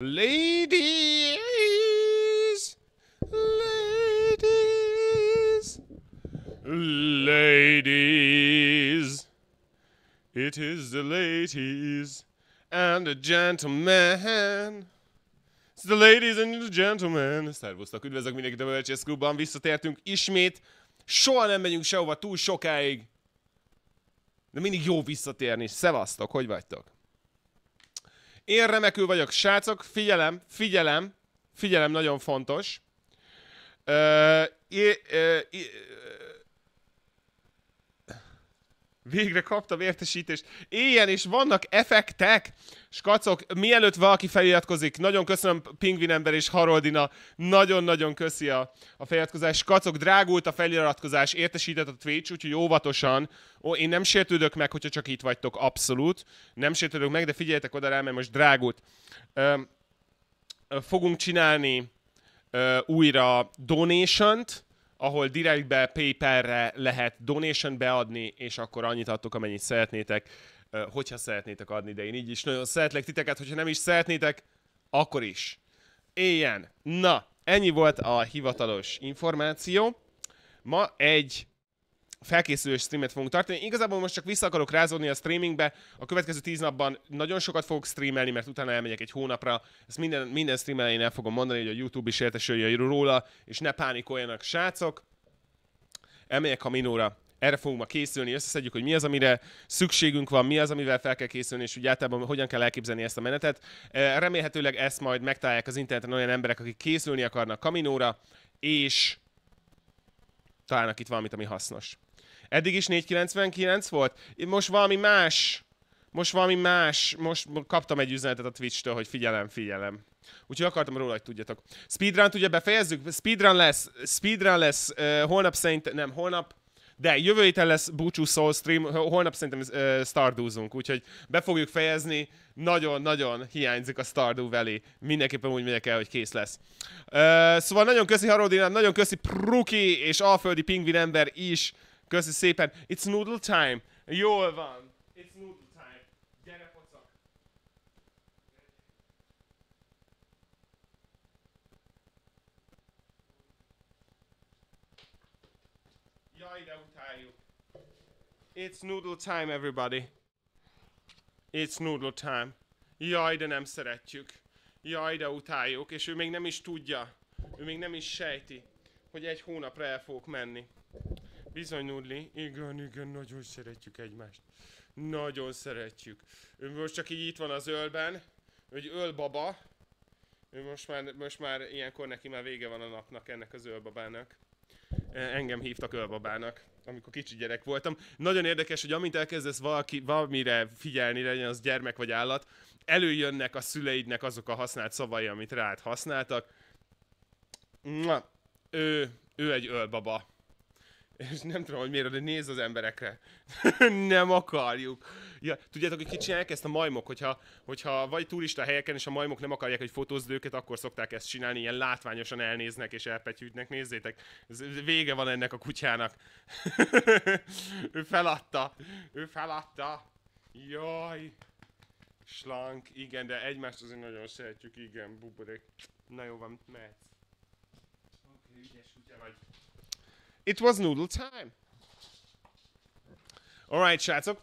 Ladies, ladies, ladies. It is the ladies and the gentlemen. It's the ladies and the gentlemen. Szervusztok, üdvözlök mindenkit a Bölcsész Klubban. Visszatértünk ismét. Soha nem megyünk sehova túl sokáig. De mindig jó visszatérni. Szevasztok, hogy vagytok? Én remekül vagyok, srácok, figyelem, figyelem, figyelem, nagyon fontos. Ö, ö, ö, Végre kaptam értesítést. Éljen, is vannak effektek! Skacok, mielőtt valaki feliratkozik, nagyon köszönöm Pingvin ember és Haroldina, nagyon-nagyon köszi a, a feliratkozás. Skacok, drágult a feliratkozás, értesített a Twitch, úgyhogy óvatosan. Ó, én nem sértődök meg, hogyha csak itt vagytok, abszolút. Nem sértődök meg, de figyeljetek oda rá, mert most drágult. Ö, fogunk csinálni ö, újra donation-t, ahol direktbe PayPal-re lehet donation beadni, és akkor annyit adtok, amennyit szeretnétek, hogyha szeretnétek adni, de én így is nagyon szeretlek titeket, hogyha nem is szeretnétek, akkor is. Éljen! Na, ennyi volt a hivatalos információ. Ma egy felkészülős streamet fogunk tartani. Igazából most csak vissza akarok rázódni a streamingbe. A következő tíz napban nagyon sokat fogok streamelni, mert utána elmegyek egy hónapra. Ezt minden, minden stream elején el fogom mondani, hogy a YouTube is értesüljön róla, és ne pánikoljanak srácok. Elmegyek a minóra. Erre fogunk ma készülni, összeszedjük, hogy mi az, amire szükségünk van, mi az, amivel fel kell készülni, és úgy általában hogyan kell elképzelni ezt a menetet. Eh, remélhetőleg ezt majd megtalálják az interneten olyan emberek, akik készülni akarnak kaminóra, és találnak itt valamit, ami hasznos. Eddig is 4,99 volt? Most valami más. Most valami más. Most kaptam egy üzenetet a Twitch-től, hogy figyelem, figyelem. Úgyhogy akartam róla, hogy tudjatok. Speedrun-t ugye befejezzük? Speedrun lesz. Speedrun lesz. Uh, holnap szerint... Nem, holnap... De jövő héten lesz búcsú Soul Stream, holnap szerintem uh, stardúzunk, úgyhogy be fogjuk fejezni. Nagyon-nagyon hiányzik a Stardew veli. Mindenképpen úgy megyek el, hogy kész lesz. Uh, szóval nagyon köszi Harodinát, nagyon köszi Pruki és Alföldi Pingvin ember is. Köszi szépen. It's noodle time. Jól van. It's noodle time. Gyere, pocak. Jaj, de utáljuk. It's noodle time, everybody. It's noodle time. Jaj, de nem szeretjük. Jaj, de utáljuk. És ő még nem is tudja. Ő még nem is sejti, hogy egy hónapra el fogok menni. Bizony, Igen, igen, nagyon szeretjük egymást. Nagyon szeretjük. Ő most csak így itt van az ölben, hogy ölbaba. Ő most már, most már ilyenkor neki már vége van a napnak ennek az ölbabának. E, engem hívtak ölbabának, amikor kicsi gyerek voltam. Nagyon érdekes, hogy amint elkezdesz valaki, valamire figyelni, legyen az gyermek vagy állat, előjönnek a szüleidnek azok a használt szavai, amit rád használtak. Na, ő, ő egy ölbaba és nem tudom, hogy miért, de néz az emberekre. nem akarjuk. Ja, tudjátok, hogy kicsinálják ezt a majmok, hogyha, hogyha vagy turista helyeken, és a majmok nem akarják, hogy fotózd őket, akkor szokták ezt csinálni, ilyen látványosan elnéznek és elpetyűdnek. Nézzétek, ez, vége van ennek a kutyának. ő feladta, ő feladta. Jaj, slank, igen, de egymást azért nagyon szeretjük, igen, buborék. Na jó van, mehetsz. Oké, okay, ügyes kutya vagy. It was noodle time. Alright, srácok.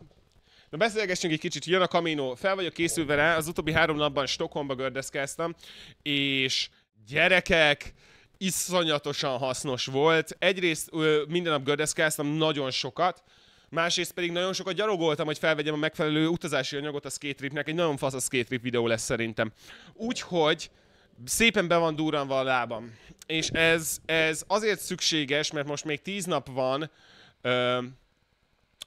Na beszélgessünk egy kicsit, jön a Camino, fel vagyok készülve rá, az utóbbi három napban Stockholmba gördeszkeztem, és gyerekek, iszonyatosan hasznos volt. Egyrészt ö, minden nap gördeszkeztem nagyon sokat, másrészt pedig nagyon sokat gyalogoltam, hogy felvegyem a megfelelő utazási anyagot a skate tripnek. Egy nagyon fasz a skate trip videó lesz szerintem. Úgyhogy szépen be van durranva a lábam. És ez, ez azért szükséges, mert most még tíz nap van ö,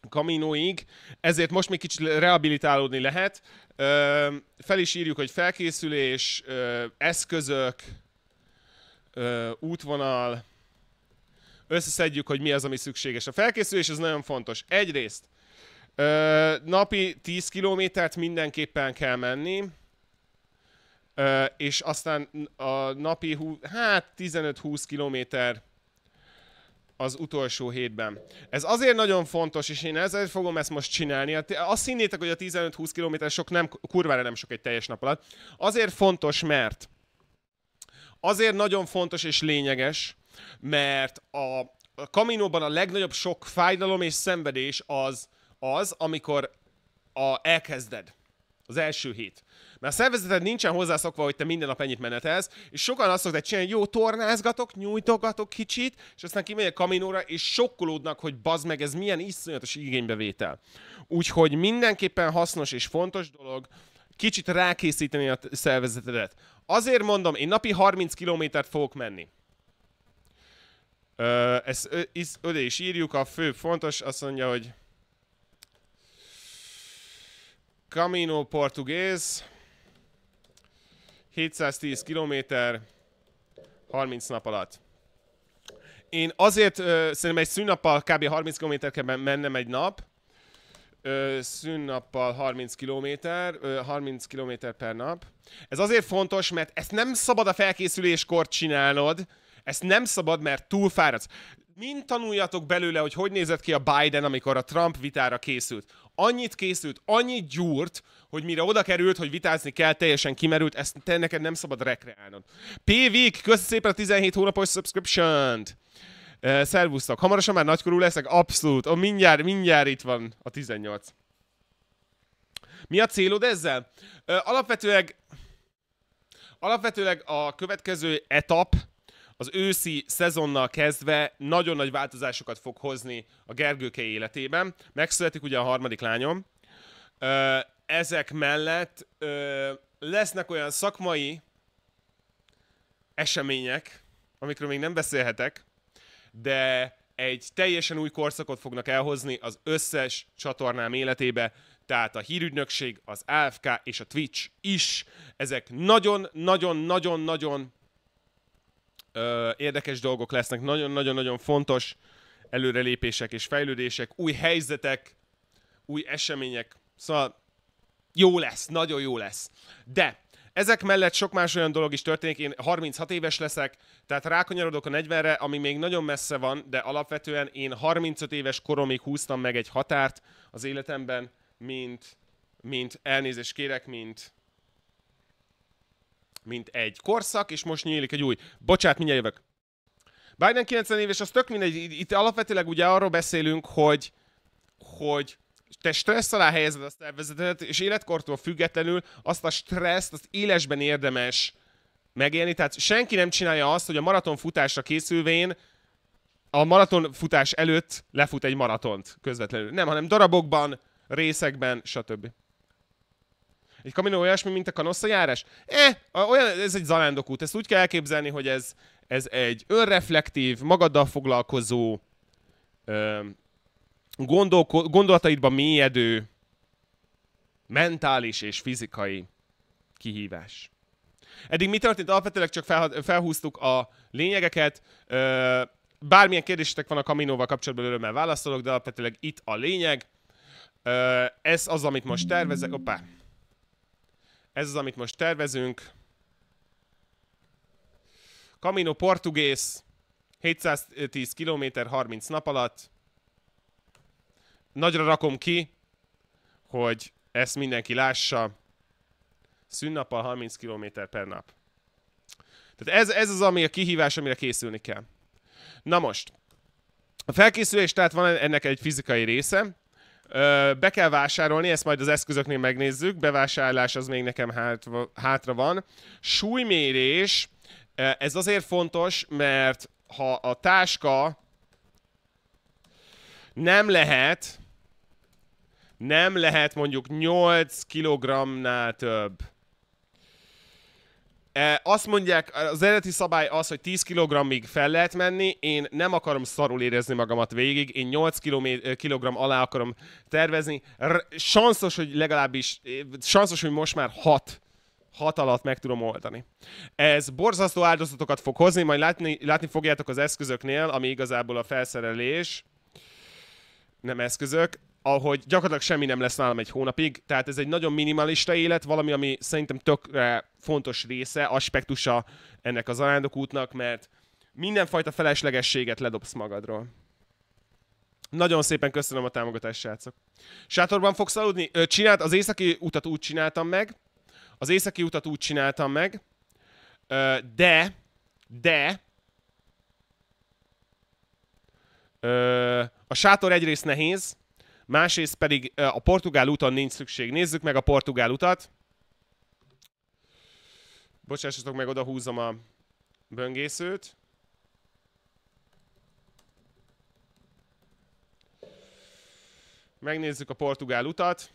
kaminóig, ezért most még kicsit rehabilitálódni lehet. Ö, fel is írjuk, hogy felkészülés, ö, eszközök, ö, útvonal, összeszedjük, hogy mi az, ami szükséges. A felkészülés az nagyon fontos. Egyrészt ö, napi 10 kilométert mindenképpen kell menni, és aztán a napi, hú, hát 15-20 kilométer az utolsó hétben. Ez azért nagyon fontos, és én ezért fogom ezt most csinálni. Hát azt hinnétek, hogy a 15-20 km sok nem, kurvára nem sok egy teljes nap alatt. Azért fontos, mert azért nagyon fontos és lényeges, mert a, a kaminóban a legnagyobb sok fájdalom és szenvedés az, az amikor a, elkezded az első hét. Mert a szervezeted nincsen hozzászokva, hogy te minden nap ennyit menetelsz, és sokan azt szokták csinálni, jó, tornázgatok, nyújtogatok kicsit, és aztán kimegyek kaminóra, és sokkolódnak, hogy bazd meg, ez milyen iszonyatos igénybevétel. Úgyhogy mindenképpen hasznos és fontos dolog, kicsit rákészíteni a szervezetedet. Azért mondom, én napi 30 kilométert fogok menni. ezt öde is írjuk, a fő fontos, azt mondja, hogy Camino Portugués. 710 kilométer, 30 nap alatt. Én azért ö, szerintem egy szűnnappal kb. 30 km kell mennem egy nap, ö, szűnnappal 30 km, ö, 30 km per nap. Ez azért fontos, mert ezt nem szabad a felkészüléskor csinálnod, ezt nem szabad, mert túl fáradsz. Mind tanuljatok belőle, hogy hogy nézett ki a Biden, amikor a Trump vitára készült. Annyit készült, annyit gyúrt, hogy mire oda került, hogy vitázni kell, teljesen kimerült, ezt te neked nem szabad rekreálnod. Vick, köszi szépen a 17 hónapos subscription-t! Uh, szervusztok, hamarosan már nagykorú leszek? Abszolút, oh, mindjárt, mindjárt itt van a 18. Mi a célod ezzel? Uh, alapvetőleg, alapvetőleg a következő etap, az őszi szezonnal kezdve nagyon nagy változásokat fog hozni a Gergőke életében. Megszületik ugye a harmadik lányom. Ezek mellett lesznek olyan szakmai események, amikről még nem beszélhetek, de egy teljesen új korszakot fognak elhozni az összes csatornám életébe, tehát a hírügynökség, az AFK és a Twitch is. Ezek nagyon-nagyon-nagyon-nagyon ö, érdekes dolgok lesznek, nagyon-nagyon-nagyon fontos előrelépések és fejlődések, új helyzetek, új események, szóval jó lesz, nagyon jó lesz. De ezek mellett sok más olyan dolog is történik, én 36 éves leszek, tehát rákonyarodok a 40-re, ami még nagyon messze van, de alapvetően én 35 éves koromig húztam meg egy határt az életemben, mint, mint elnézést kérek, mint mint egy korszak, és most nyílik egy új. Bocsát, mindjárt jövök. Biden 90 éves, az tök mindegy. Itt alapvetőleg ugye arról beszélünk, hogy, hogy te stressz alá helyezed a szervezetet, és életkortól függetlenül azt a stresszt, az élesben érdemes megélni. Tehát senki nem csinálja azt, hogy a maraton futásra készülvén a maraton futás előtt lefut egy maratont közvetlenül. Nem, hanem darabokban, részekben, stb. Egy kaminó olyasmi, mint a kanosza járás? Eh, olyan, ez egy út. Ezt úgy kell elképzelni, hogy ez, ez egy önreflektív, magaddal foglalkozó, ö, gondolko- gondolataidban mélyedő, mentális és fizikai kihívás. Eddig mi történt? Alapvetőleg csak fel, felhúztuk a lényegeket. Ö, bármilyen kérdésetek van a Kaminóval kapcsolatban, örömmel válaszolok, de alapvetőleg itt a lényeg. Ö, ez az, amit most tervezek. Opa. Ez az, amit most tervezünk. Camino Portugész, 710 km 30 nap alatt. Nagyra rakom ki, hogy ezt mindenki lássa. Szünnappal 30 km per nap. Tehát ez, ez az, ami a kihívás, amire készülni kell. Na most, a felkészülés, tehát van ennek egy fizikai része, be kell vásárolni, ezt majd az eszközöknél megnézzük. Bevásárlás az még nekem hátra van. Súlymérés, ez azért fontos, mert ha a táska nem lehet, nem lehet mondjuk 8 kg-nál több azt mondják, az eredeti szabály az, hogy 10 kg-ig fel lehet menni, én nem akarom szarul érezni magamat végig, én 8 kg alá akarom tervezni. R- sanszos, hogy legalábbis, sanszos, hogy most már 6 hat alatt meg tudom oldani. Ez borzasztó áldozatokat fog hozni, majd látni, látni fogjátok az eszközöknél, ami igazából a felszerelés, nem eszközök, ahogy gyakorlatilag semmi nem lesz nálam egy hónapig, tehát ez egy nagyon minimalista élet, valami, ami szerintem tökre fontos része, aspektusa ennek az útnak, mert mindenfajta feleslegességet ledobsz magadról. Nagyon szépen köszönöm a támogatást, srácok. Sátorban fogsz aludni? Ö, csinált, az északi utat úgy csináltam meg, az északi utat úgy csináltam meg, ö, de, de, ö, a sátor egyrészt nehéz, másrészt pedig a portugál úton nincs szükség. Nézzük meg a portugál utat. Bocsássatok meg, oda húzom a böngészőt. Megnézzük a portugál utat.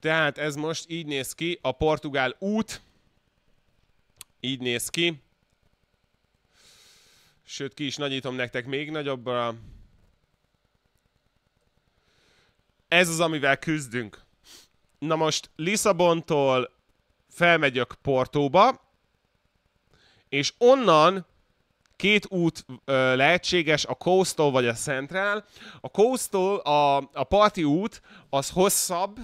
Tehát ez most így néz ki, a portugál út. Így néz ki. Sőt, ki is nagyítom nektek még nagyobbra. Ez az, amivel küzdünk. Na most Lisszabontól felmegyek Portóba, és onnan két út ö, lehetséges, a Coastal vagy a Central. A Coastal, a, a parti út, az hosszabb,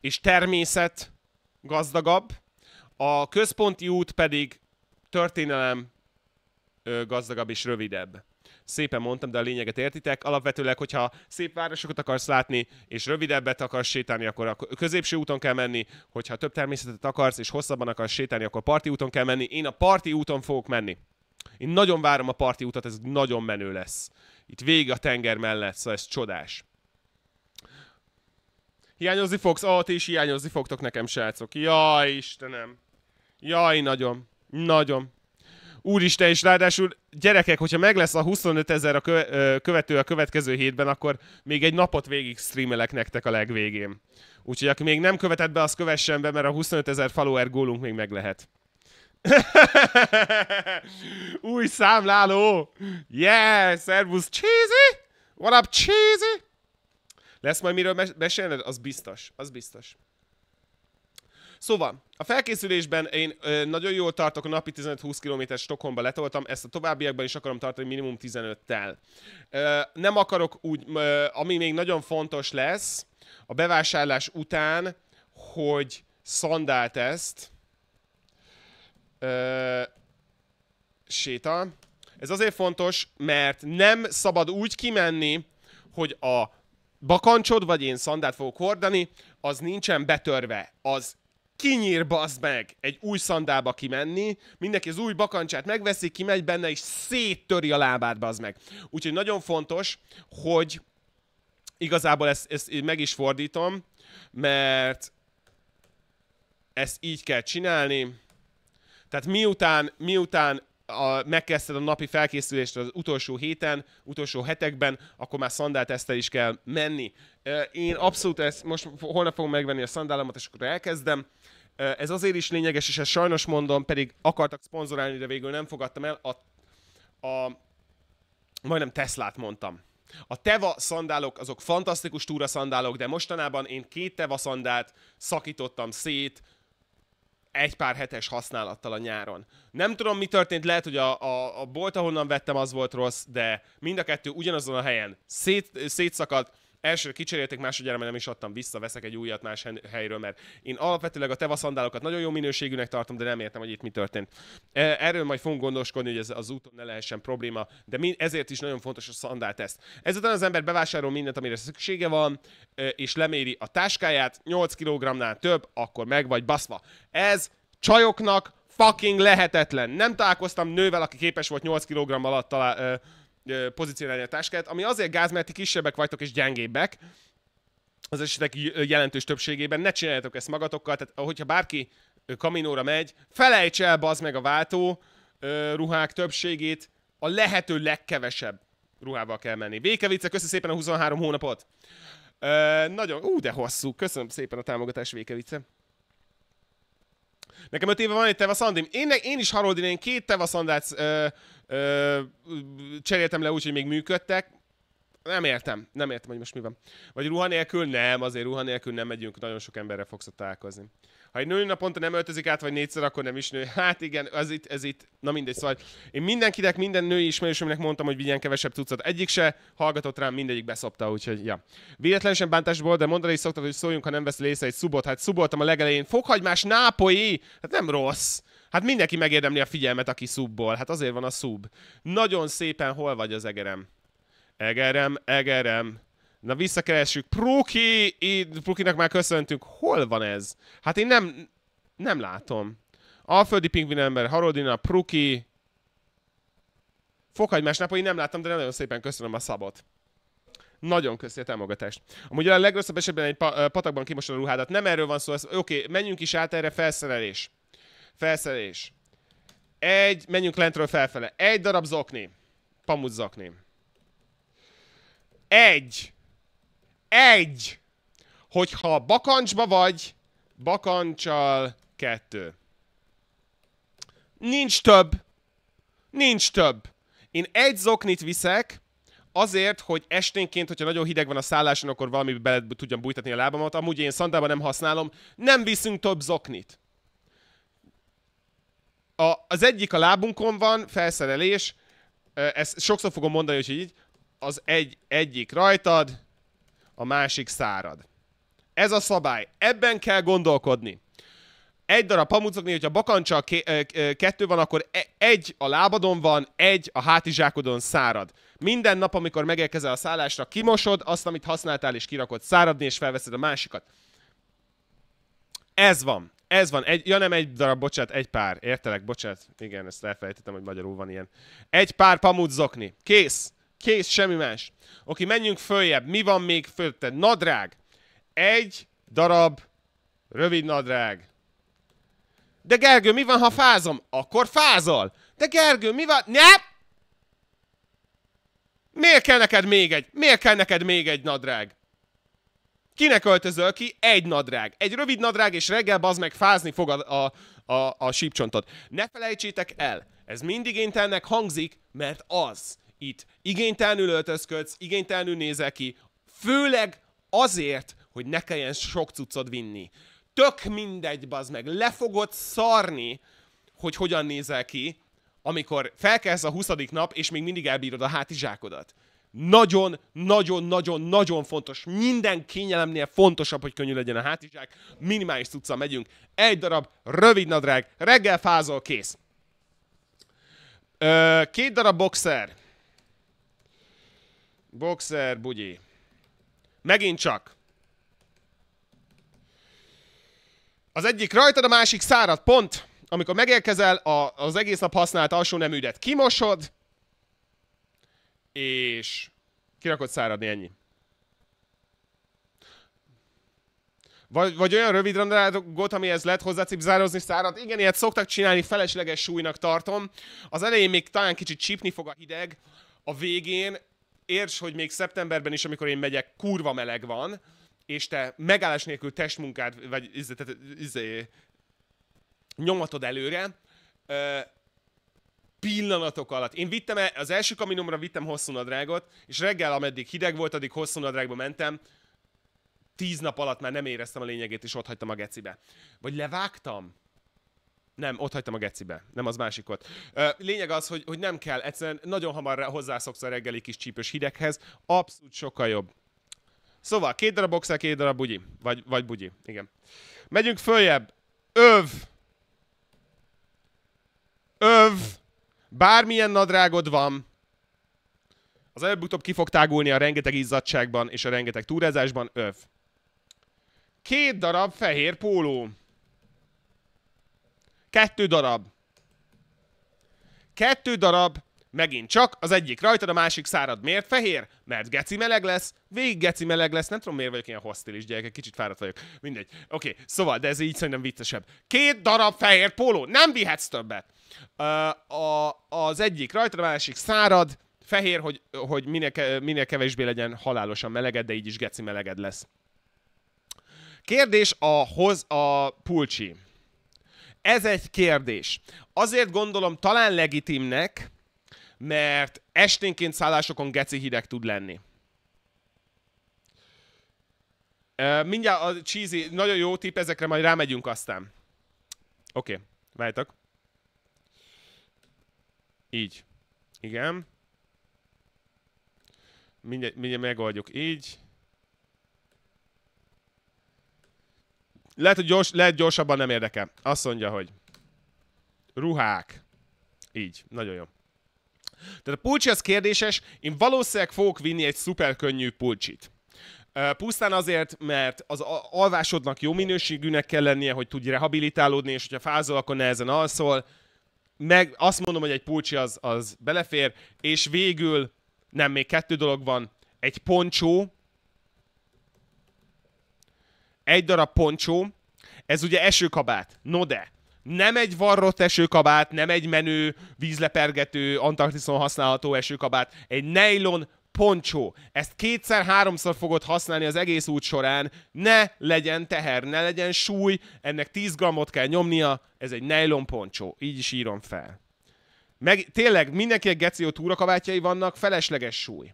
és természet gazdagabb, a központi út pedig történelem ö, gazdagabb és rövidebb. Szépen mondtam, de a lényeget értitek. Alapvetőleg, hogyha szép városokat akarsz látni, és rövidebbet akarsz sétálni, akkor a középső úton kell menni, hogyha több természetet akarsz, és hosszabban akarsz sétálni, akkor parti úton kell menni. Én a parti úton fogok menni. Én nagyon várom a parti utat, ez nagyon menő lesz. Itt vég a tenger mellett, szóval ez csodás. Hiányozni fogsz? Ó, ti is hiányozni fogtok nekem, srácok. Jaj, Istenem. Jaj, nagyon. Nagyon. Úristen, és ráadásul gyerekek, hogyha meg lesz a 25 ezer a követő a következő hétben, akkor még egy napot végig streamelek nektek a legvégén. Úgyhogy aki még nem követett be, az kövessen be, mert a 25 ezer follower gólunk még meg lehet. Új számláló! Yeah! Szervusz, cheesy! What up cheesy? Lesz majd miről mes- mesélned? Az biztos. Az biztos. Szóval, a felkészülésben én ö, nagyon jól tartok, a napi 15-20 km Stockholmba letoltam, ezt a továbbiakban is akarom tartani minimum 15-tel. Ö, nem akarok úgy, ö, ami még nagyon fontos lesz, a bevásárlás után, hogy szandált ezt, séta. Ez azért fontos, mert nem szabad úgy kimenni, hogy a bakancsod, vagy én szandát fogok hordani, az nincsen betörve. Az kinyír bazd meg egy új szandába kimenni, mindenki az új bakancsát megveszi, kimegy benne, és széttöri a lábát bazd meg. Úgyhogy nagyon fontos, hogy igazából ezt, ezt meg is fordítom, mert ezt így kell csinálni. Tehát miután, miután a, megkezdted a napi felkészülést az utolsó héten, utolsó hetekben, akkor már szandáltesztel is kell menni. Én abszolút ezt, most holnap fogom megvenni a szandálamat, és akkor elkezdem. Ez azért is lényeges, és ezt sajnos mondom, pedig akartak szponzorálni, de végül nem fogadtam el. A, a majdnem Teslát mondtam. A teva szandálok, azok fantasztikus túra szandálok, de mostanában én két teva szandát szakítottam szét, egy pár hetes használattal a nyáron. Nem tudom, mi történt, lehet, hogy a, a, a bolt, ahonnan vettem, az volt rossz, de mind a kettő ugyanazon a helyen szét, szétszakadt, Elsőre kicserélték, másodjára mert nem is adtam vissza, veszek egy újat más helyről, mert én alapvetőleg a teva szandálokat nagyon jó minőségűnek tartom, de nem értem, hogy itt mi történt. E, erről majd fogunk gondoskodni, hogy ez az úton ne lehessen probléma, de ezért is nagyon fontos a szandál teszt. Ezután az ember bevásárol mindent, amire szüksége van, e, és leméri a táskáját, 8 kg-nál több, akkor meg vagy baszva. Ez csajoknak fucking lehetetlen. Nem találkoztam nővel, aki képes volt 8 kg alatt talál, e, pozícionálni a táskát, ami azért gáz, mert ti kisebbek vagytok és gyengébbek, az esetek jelentős többségében ne csináljátok ezt magatokkal, tehát hogyha bárki kaminóra megy, felejts el bazd meg a váltó ruhák többségét, a lehető legkevesebb ruhával kell menni. Vékevice, köszi szépen a 23 hónapot! Ö, nagyon, ú, de hosszú, köszönöm szépen a támogatás Vékevice. Nekem öt éve van egy tevaszandim. Én, én is Haroldin, én két tevaszandát ö, cseréltem le úgy, hogy még működtek nem értem, nem értem, hogy most mi van. Vagy ruha nélkül? Nem, azért ruha nélkül nem megyünk, nagyon sok emberre fogsz találkozni. Ha egy nő naponta nem öltözik át, vagy négyszer, akkor nem is nő. Hát igen, ez itt, ez itt, na mindegy, szóval én mindenkinek, minden női ismerősömnek mondtam, hogy vigyen kevesebb tucat. Egyik se hallgatott rám, mindegyik beszopta, úgyhogy ja. Véletlen sem bántásból, de mondani is szoktad, hogy szóljunk, ha nem vesz lésze egy szubot. Hát szuboltam a legelején. Fokhagymás nápoi! Hát nem rossz. Hát mindenki megérdemli a figyelmet, aki szubból. Hát azért van a szub. Nagyon szépen hol vagy az egerem? Egerem, Egerem. Na visszakeressük. Pruki! Prukinak már köszöntünk. Hol van ez? Hát én nem, nem látom. Alföldi pingvin ember, Haroldina, Pruki. Fokhagymás én nem láttam, de nagyon szépen köszönöm a szabot. Nagyon köszi a támogatást. Amúgy a legrosszabb esetben egy patakban kimosod a ruhádat. Nem erről van szó. Ez, oké, okay, menjünk is át erre. Felszerelés. Felszerelés. Egy, menjünk lentről felfele. Egy darab zokni. Pamut zokni. Egy. Egy. Hogyha bakancsba vagy, bakancsal kettő. Nincs több. Nincs több. Én egy zoknit viszek, azért, hogy esténként, hogyha nagyon hideg van a szálláson, akkor valami bele tudjam bújtatni a lábamat. Amúgy én szandában nem használom. Nem viszünk több zoknit. A, az egyik a lábunkon van, felszerelés. Ezt sokszor fogom mondani, hogy így az egy, egyik rajtad, a másik szárad. Ez a szabály. Ebben kell gondolkodni. Egy darab pamucokni, hogyha bakancsa kettő van, akkor e, egy a lábadon van, egy a hátizsákodon szárad. Minden nap, amikor megérkezel a szállásra, kimosod azt, amit használtál, és kirakod száradni, és felveszed a másikat. Ez van. Ez van. Egy, ja nem egy darab, bocsát, egy pár. Értelek, bocsát. Igen, ezt elfelejtettem, hogy magyarul van ilyen. Egy pár pamut zokni. Kész. Kész, semmi más. Oké, menjünk följebb. Mi van még fölte? Nadrág. Egy darab rövid nadrág. De Gergő, mi van, ha fázom? Akkor fázol. De Gergő, mi van? Ne! Miért kell neked még egy? Miért kell neked még egy nadrág? Kinek öltözöl ki? Egy nadrág. Egy rövid nadrág, és reggel bazd meg fázni fog a, a, a, a sípcsontot. Ne felejtsétek el, ez mindig intelnek hangzik, mert az itt igénytelenül öltözködsz, igénytelenül nézel ki, főleg azért, hogy ne kelljen sok cuccod vinni. Tök mindegy, bazd meg, le fogod szarni, hogy hogyan nézel ki, amikor felkelsz a 20. nap, és még mindig elbírod a hátizsákodat. Nagyon, nagyon, nagyon, nagyon fontos. Minden kényelemnél fontosabb, hogy könnyű legyen a hátizsák. Minimális cucca megyünk. Egy darab, rövid nadrág, reggel fázol, kész. Ö, két darab boxer, Boxer, bugyi. Megint csak. Az egyik rajtad, a másik szárad. Pont. Amikor megérkezel, a, az egész nap használt alsó neműdet kimosod, és kirakod száradni, ennyi. Vagy, vagy olyan rövid randalágot, amihez lehet cipzározni szárad. Igen, ilyet szoktak csinálni, felesleges súlynak tartom. Az elején még talán kicsit csípni fog a hideg, a végén érts, hogy még szeptemberben is, amikor én megyek, kurva meleg van, és te megállás nélkül testmunkád, vagy izé, tehát, izé, nyomatod előre, ö, pillanatok alatt. Én vittem, el, az első kaminomra vittem hosszú nadrágot, és reggel, ameddig hideg volt, addig hosszú nadrágba mentem, tíz nap alatt már nem éreztem a lényegét, és ott hagytam a gecibe. Vagy levágtam, nem, ott hagytam a gecibe, nem az másikot. Lényeg az, hogy, hogy nem kell, egyszerűen nagyon hamar hozzászoksz a reggeli kis csípős hideghez, abszolút sokkal jobb. Szóval, két darab boxer, két darab bugyi, vagy, vagy bugyi, igen. Megyünk följebb, öv, öv, bármilyen nadrágod van, az előbb-utóbb ki fog tágulni a rengeteg izzadságban és a rengeteg túrázásban, öv. Két darab fehér póló. Kettő darab. Kettő darab, megint csak, az egyik rajtad, a másik szárad. Miért fehér? Mert geci meleg lesz, végig geci meleg lesz, nem tudom miért vagyok ilyen hostilis gyerekek, kicsit fáradt vagyok. Mindegy. Oké, okay, szóval, de ez így szerintem viccesebb. Két darab fehér póló, nem vihetsz többet. Uh, a, az egyik rajtad, a másik szárad, fehér, hogy, hogy minél, minél kevésbé legyen halálosan meleged, de így is geci meleged lesz. Kérdés a hoz a pulcsi. Ez egy kérdés. Azért gondolom talán legitimnek, mert esténként szállásokon geci hideg tud lenni. Mindjárt a cheesy, nagyon jó tip, ezekre majd rámegyünk aztán. Oké, okay. váltak. Így. Igen. Mindjárt, mindjárt megoldjuk így. Lehet, hogy gyors, lehet gyorsabban nem érdekel. Azt mondja, hogy ruhák. Így, nagyon jó. Tehát a pulcsi az kérdéses, én valószínűleg fogok vinni egy szuper könnyű pulcsit. Pusztán azért, mert az alvásodnak jó minőségűnek kell lennie, hogy tudj rehabilitálódni, és hogyha fázol, akkor nehezen alszol. Meg azt mondom, hogy egy pulcsi az, az belefér, és végül nem, még kettő dolog van. Egy poncsó, egy darab poncsó, ez ugye esőkabát, no de, nem egy varrott esőkabát, nem egy menő, vízlepergető, Antarktiszon használható esőkabát, egy nylon poncsó. Ezt kétszer-háromszor fogod használni az egész út során, ne legyen teher, ne legyen súly, ennek 10 grammot kell nyomnia, ez egy nylon poncsó, így is írom fel. Meg tényleg mindenkinek geció túrakabátjai vannak, felesleges súly.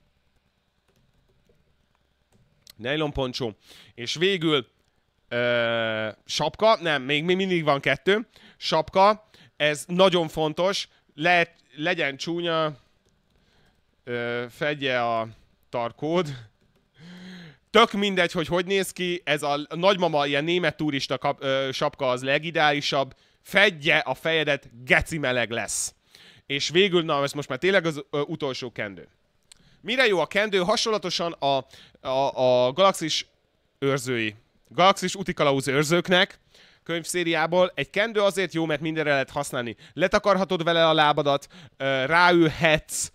Nylon poncsó. És végül ö, sapka, nem, még, még mindig van kettő, sapka, ez nagyon fontos, lehet, legyen csúnya, ö, fedje a tarkód, Tök mindegy, hogy hogy néz ki, ez a nagymama ilyen német turista kap, ö, sapka az legideálisabb, fedje a fejedet, geci meleg lesz. És végül, na ez most már tényleg az ö, utolsó kendő. Mire jó a kendő? Hasonlatosan a, a, a galaxis őrzői Galaxis utikalauz őrzőknek könyvszériából. Egy kendő azért jó, mert mindenre lehet használni. Letakarhatod vele a lábadat, ráülhetsz,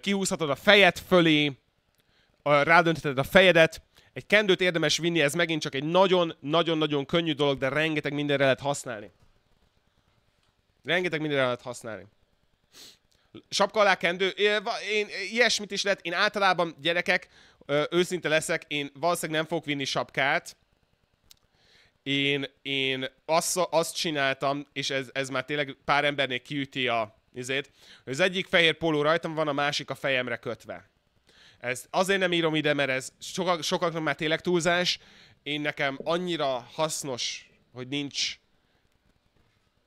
kihúzhatod a fejed fölé, rádöntheted a fejedet. Egy kendőt érdemes vinni, ez megint csak egy nagyon-nagyon-nagyon könnyű dolog, de rengeteg mindenre lehet használni. Rengeteg mindenre lehet használni sapka alá kendő, én, ilyesmit is lehet, én általában gyerekek, őszinte leszek, én valószínűleg nem fogok vinni sapkát, én, én azt, azt csináltam, és ez, ez már tényleg pár embernél kiüti a izét, hogy az egyik fehér póló rajtam van, a másik a fejemre kötve. Ez azért nem írom ide, mert ez sokak, sokaknak már tényleg túlzás. Én nekem annyira hasznos, hogy nincs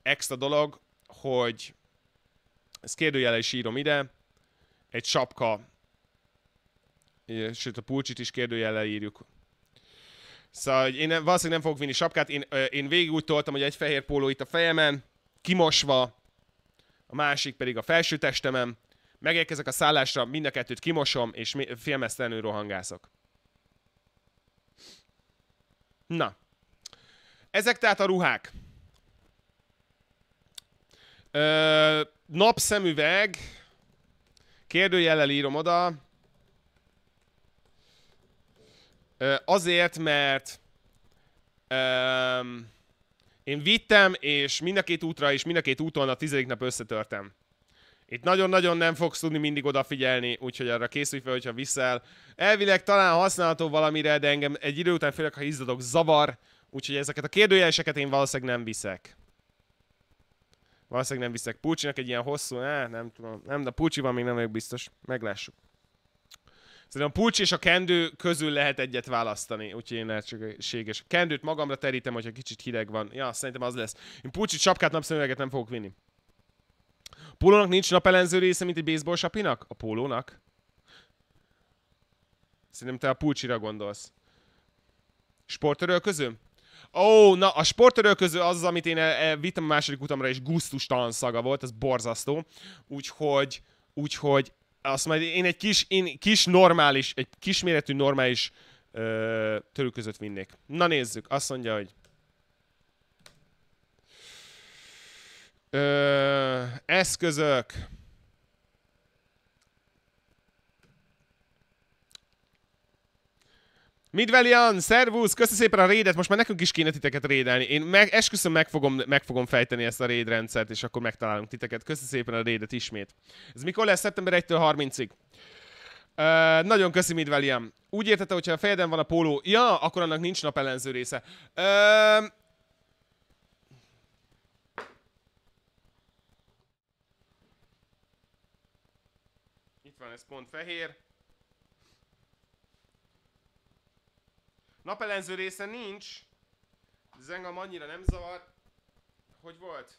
extra dolog, hogy ezt kérdőjele is írom ide, egy sapka, sőt a pulcsit is kérdőjele írjuk. Szóval én nem, valószínűleg nem fogok vinni sapkát, én, én végig úgy toltam, hogy egy fehér póló itt a fejemen, kimosva, a másik pedig a felső testemen, megérkezek a szállásra, mind a kettőt kimosom, és filmesztelenül rohangászok. Na. Ezek tehát a ruhák. Ö, napszemüveg. Kérdőjellel írom oda. Ö, azért, mert ö, én vittem, és mind a két útra és mind a két úton a tizedik nap összetörtem. Itt nagyon-nagyon nem fogsz tudni mindig odafigyelni, úgyhogy arra készülj fel, hogyha visszel. Elvileg talán használható valamire, de engem egy idő után főleg, ha izzadok, zavar, úgyhogy ezeket a kérdőjeleseket én valószínűleg nem viszek. Valószínűleg nem viszek Pucsinak egy ilyen hosszú, ne, nem tudom, nem, de van, még nem vagyok biztos. Meglássuk. Szerintem a Pulcsi és a kendő közül lehet egyet választani, úgyhogy én lehetséges. A kendőt magamra terítem, hogyha kicsit hideg van. Ja, szerintem az lesz. Én Pulcsi sapkát, napszemüveget nem fogok vinni. A pólónak nincs napellenző része, mint egy baseball sapinak? A pólónak? Szerintem te a Pulcsira gondolsz. Sportörölköző? Ó, oh, na a sportörölköző az az, amit én e, e, vittem a második utamra, és guztustalan szaga volt, ez borzasztó. Úgyhogy, úgyhogy azt majd én egy kis, én kis normális, egy kisméretű normális ö, között vinnék. Na nézzük, azt mondja, hogy ö, eszközök, Midvelian, szervusz, köszi szépen a rédet, most már nekünk is kéne titeket rédelni. Én meg, esküszöm, meg fogom, meg fogom fejteni ezt a rédrendszert, és akkor megtalálunk titeket. Köszi szépen a rédet ismét. Ez mikor lesz? Szeptember 1-től 30-ig. Uh, nagyon köszi Midvelian. Úgy értette, hogyha a fejeden van a póló, ja, akkor annak nincs napellenző része. Uh, Itt van, ez pont fehér. Napelenző része nincs. Ez engem annyira nem zavar. Hogy volt?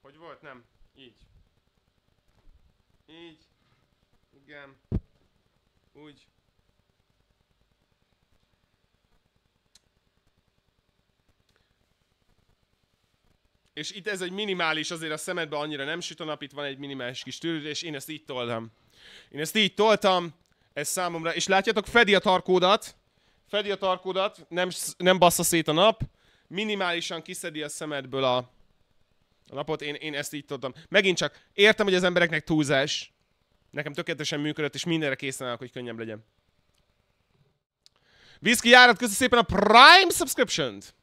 Hogy volt? Nem. Így. Így. Igen. Úgy. És itt ez egy minimális, azért a szemedbe annyira nem süt a nap, itt van egy minimális kis tűrődés, én ezt így toltam. Én ezt így toltam, ez számomra. És látjátok, fedi a tarkódat. Fedi a tarkódat, nem, nem bassza szét a nap. Minimálisan kiszedi a szemedből a, a napot. Én, én ezt így tudtam. Megint csak értem, hogy az embereknek túlzás. Nekem tökéletesen működött, és mindenre készen állok, hogy könnyebb legyen. Viszki járat, köszi szépen a Prime subscription-t!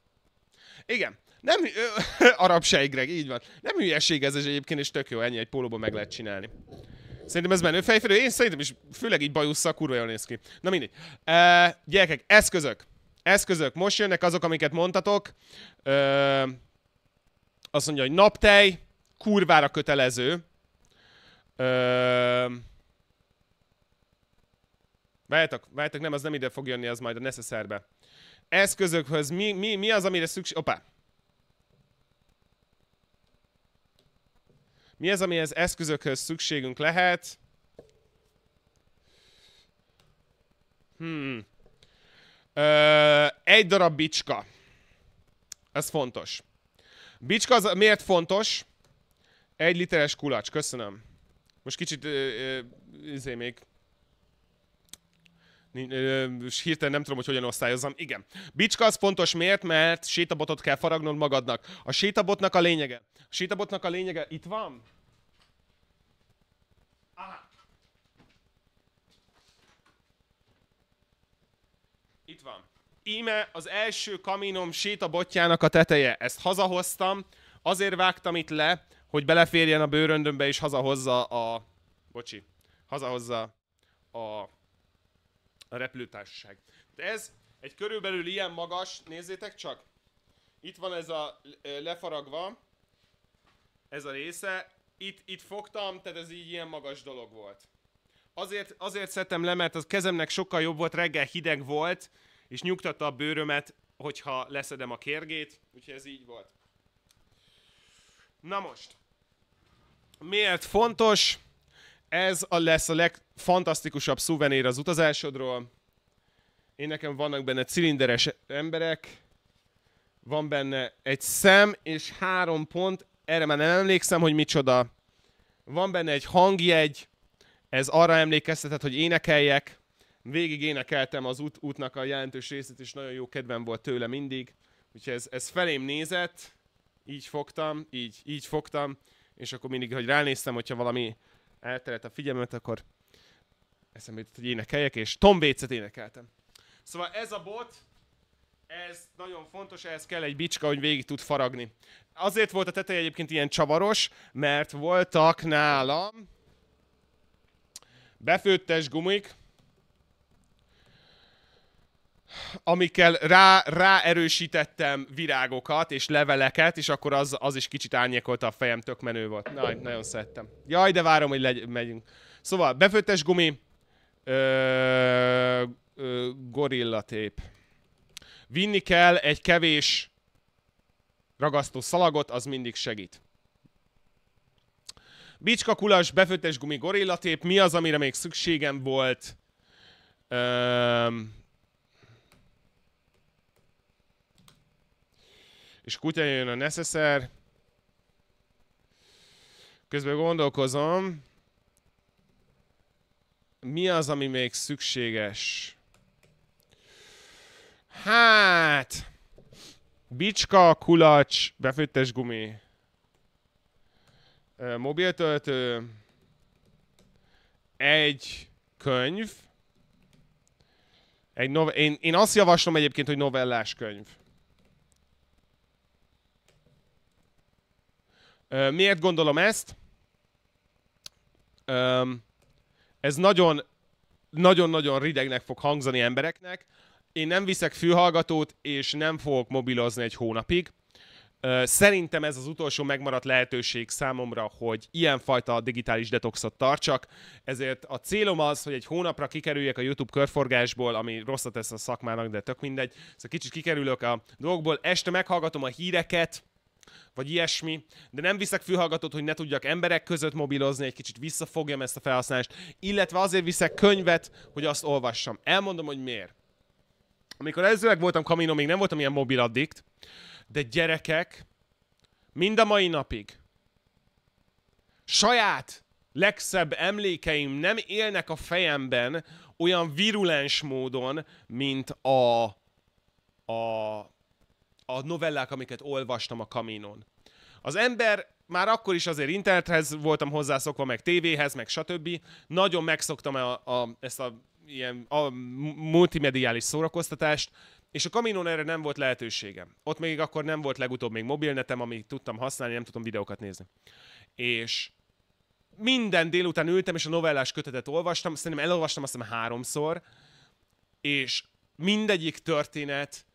Igen. Nem, arab sejgreg, így van. Nem hülyeség ez egyébként, és tök jó, ennyi egy pólóban meg lehet csinálni. Szerintem ez menő fejfedő. Én szerintem is, főleg így bajussza, kurva jól néz ki. Na mindegy. E, gyerekek, eszközök. Eszközök. Most jönnek azok, amiket mondtatok. E, azt mondja, hogy naptej, kurvára kötelező. E, Várjátok, várjátok, nem, az nem ide fog jönni, az majd a neszeszerbe. Eszközökhöz mi, mi, mi az, amire szükség... Opá, Mi ez, amihez eszközökhöz szükségünk lehet? Hmm. Ö, egy darab bicska. Ez fontos. Bicska az miért fontos? Egy literes kulacs, köszönöm. Most kicsit, izé még... És hirtelen nem tudom, hogy hogyan osztályozzam. Igen. Bicska az fontos miért? Mert sétabotot kell faragnod magadnak. A sétabotnak a lényege. A sétabotnak a lényege itt van? íme az első kaminom sétabotjának a teteje. Ezt hazahoztam, azért vágtam itt le, hogy beleférjen a bőröndömbe és hazahozza a... Bocsi. Hazahozza a, a repülőtársaság. De ez egy körülbelül ilyen magas, nézzétek csak. Itt van ez a lefaragva, ez a része. Itt, itt fogtam, tehát ez így ilyen magas dolog volt. Azért, azért szedtem le, mert az kezemnek sokkal jobb volt, reggel hideg volt, és nyugtatta a bőrömet, hogyha leszedem a kérgét, úgyhogy ez így volt. Na most, miért fontos? Ez a lesz a legfantasztikusabb szuvenír az utazásodról. Én nekem vannak benne cilinderes emberek, van benne egy szem és három pont, erre már nem emlékszem, hogy micsoda. Van benne egy hangjegy, ez arra emlékeztetett, hogy énekeljek. Végig énekeltem az út, útnak a jelentős részét, és nagyon jó kedvem volt tőle mindig. Úgyhogy ez, ez felém nézett, így fogtam, így, így fogtam, és akkor mindig, hogy ránéztem, hogyha valami elterelt a figyelmet, akkor eszembe jutott, hogy énekeljek, és Tom Bécet énekeltem. Szóval ez a bot, ez nagyon fontos, ehhez kell egy bicska, hogy végig tud faragni. Azért volt a teteje egyébként ilyen csavaros, mert voltak nálam befőttes gumik, amikkel rá, rá erősítettem virágokat és leveleket, és akkor az, az is kicsit árnyékolta a fejem, tök menő volt. Na, nagyon szerettem. Jaj, de várom, hogy legy- megyünk. Szóval, befőttes gumi, ö, ö, gorillatép. Vinni kell egy kevés ragasztó szalagot, az mindig segít. Bicska kulas, befőttes gumi, gorillatép. Mi az, amire még szükségem volt? Ö, és kutya jön a Necessary. Közben gondolkozom, mi az, ami még szükséges? Hát... Bicska, kulacs, befőttes gumi. Mobiltöltő. Egy könyv. Egy nove- én, én azt javaslom egyébként, hogy novellás könyv. Miért gondolom ezt? Ez nagyon, nagyon-nagyon ridegnek fog hangzani embereknek. Én nem viszek fülhallgatót, és nem fogok mobilozni egy hónapig. Szerintem ez az utolsó megmaradt lehetőség számomra, hogy ilyenfajta digitális detoxot tartsak, ezért a célom az, hogy egy hónapra kikerüljek a YouTube körforgásból, ami rosszat tesz a szakmának, de tök mindegy. Szóval kicsit kikerülök a dolgokból, este meghallgatom a híreket, vagy ilyesmi, de nem viszek fülhallgatót, hogy ne tudjak emberek között mobilozni, egy kicsit visszafogjam ezt a felhasználást, illetve azért viszek könyvet, hogy azt olvassam. Elmondom, hogy miért. Amikor előzőleg voltam kaminon, még nem voltam ilyen mobil addikt, de gyerekek, mind a mai napig saját legszebb emlékeim nem élnek a fejemben olyan virulens módon, mint a, a a novellák, amiket olvastam a kaminon. Az ember már akkor is azért internethez voltam hozzászokva, meg tévéhez, meg stb. Nagyon megszoktam a, a, ezt a, ilyen, a multimediális szórakoztatást, és a Kaminon erre nem volt lehetőségem. Ott még akkor nem volt legutóbb még mobilnetem, amit tudtam használni, nem tudtam videókat nézni. És minden délután ültem, és a novellás kötetet olvastam, szerintem elolvastam azt hiszem háromszor, és mindegyik történet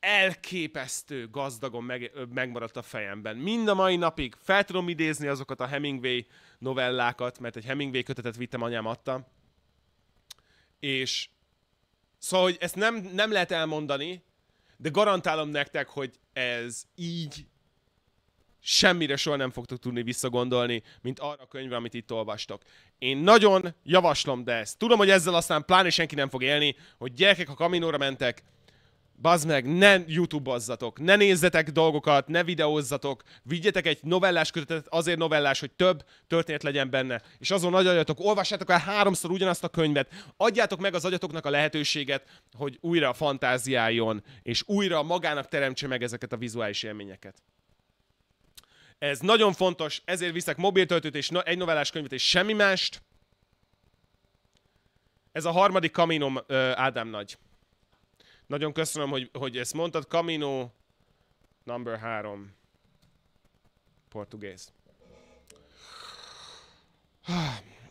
elképesztő gazdagon meg, megmaradt a fejemben. Mind a mai napig fel tudom idézni azokat a Hemingway novellákat, mert egy Hemingway kötetet vittem, anyám adta. És szóval, hogy ezt nem, nem lehet elmondani, de garantálom nektek, hogy ez így semmire soha nem fogtok tudni visszagondolni, mint arra a könyvre, amit itt olvastok. Én nagyon javaslom, de ezt tudom, hogy ezzel aztán pláne senki nem fog élni, hogy gyerekek, ha kaminóra mentek, Bazd meg, ne youtube-ozzatok, ne nézzetek dolgokat, ne videózzatok, vigyetek egy novellás kötetet, azért novellás, hogy több történet legyen benne. És azon agyatok, olvassátok el háromszor ugyanazt a könyvet, adjátok meg az agyatoknak a lehetőséget, hogy újra fantáziáljon, és újra magának teremtse meg ezeket a vizuális élményeket. Ez nagyon fontos, ezért viszek mobiltöltőt és egy novellás könyvet és semmi mást. Ez a harmadik kaminom Ádám Nagy. Nagyon köszönöm, hogy, hogy ezt mondtad. Camino number 3. Portugéz.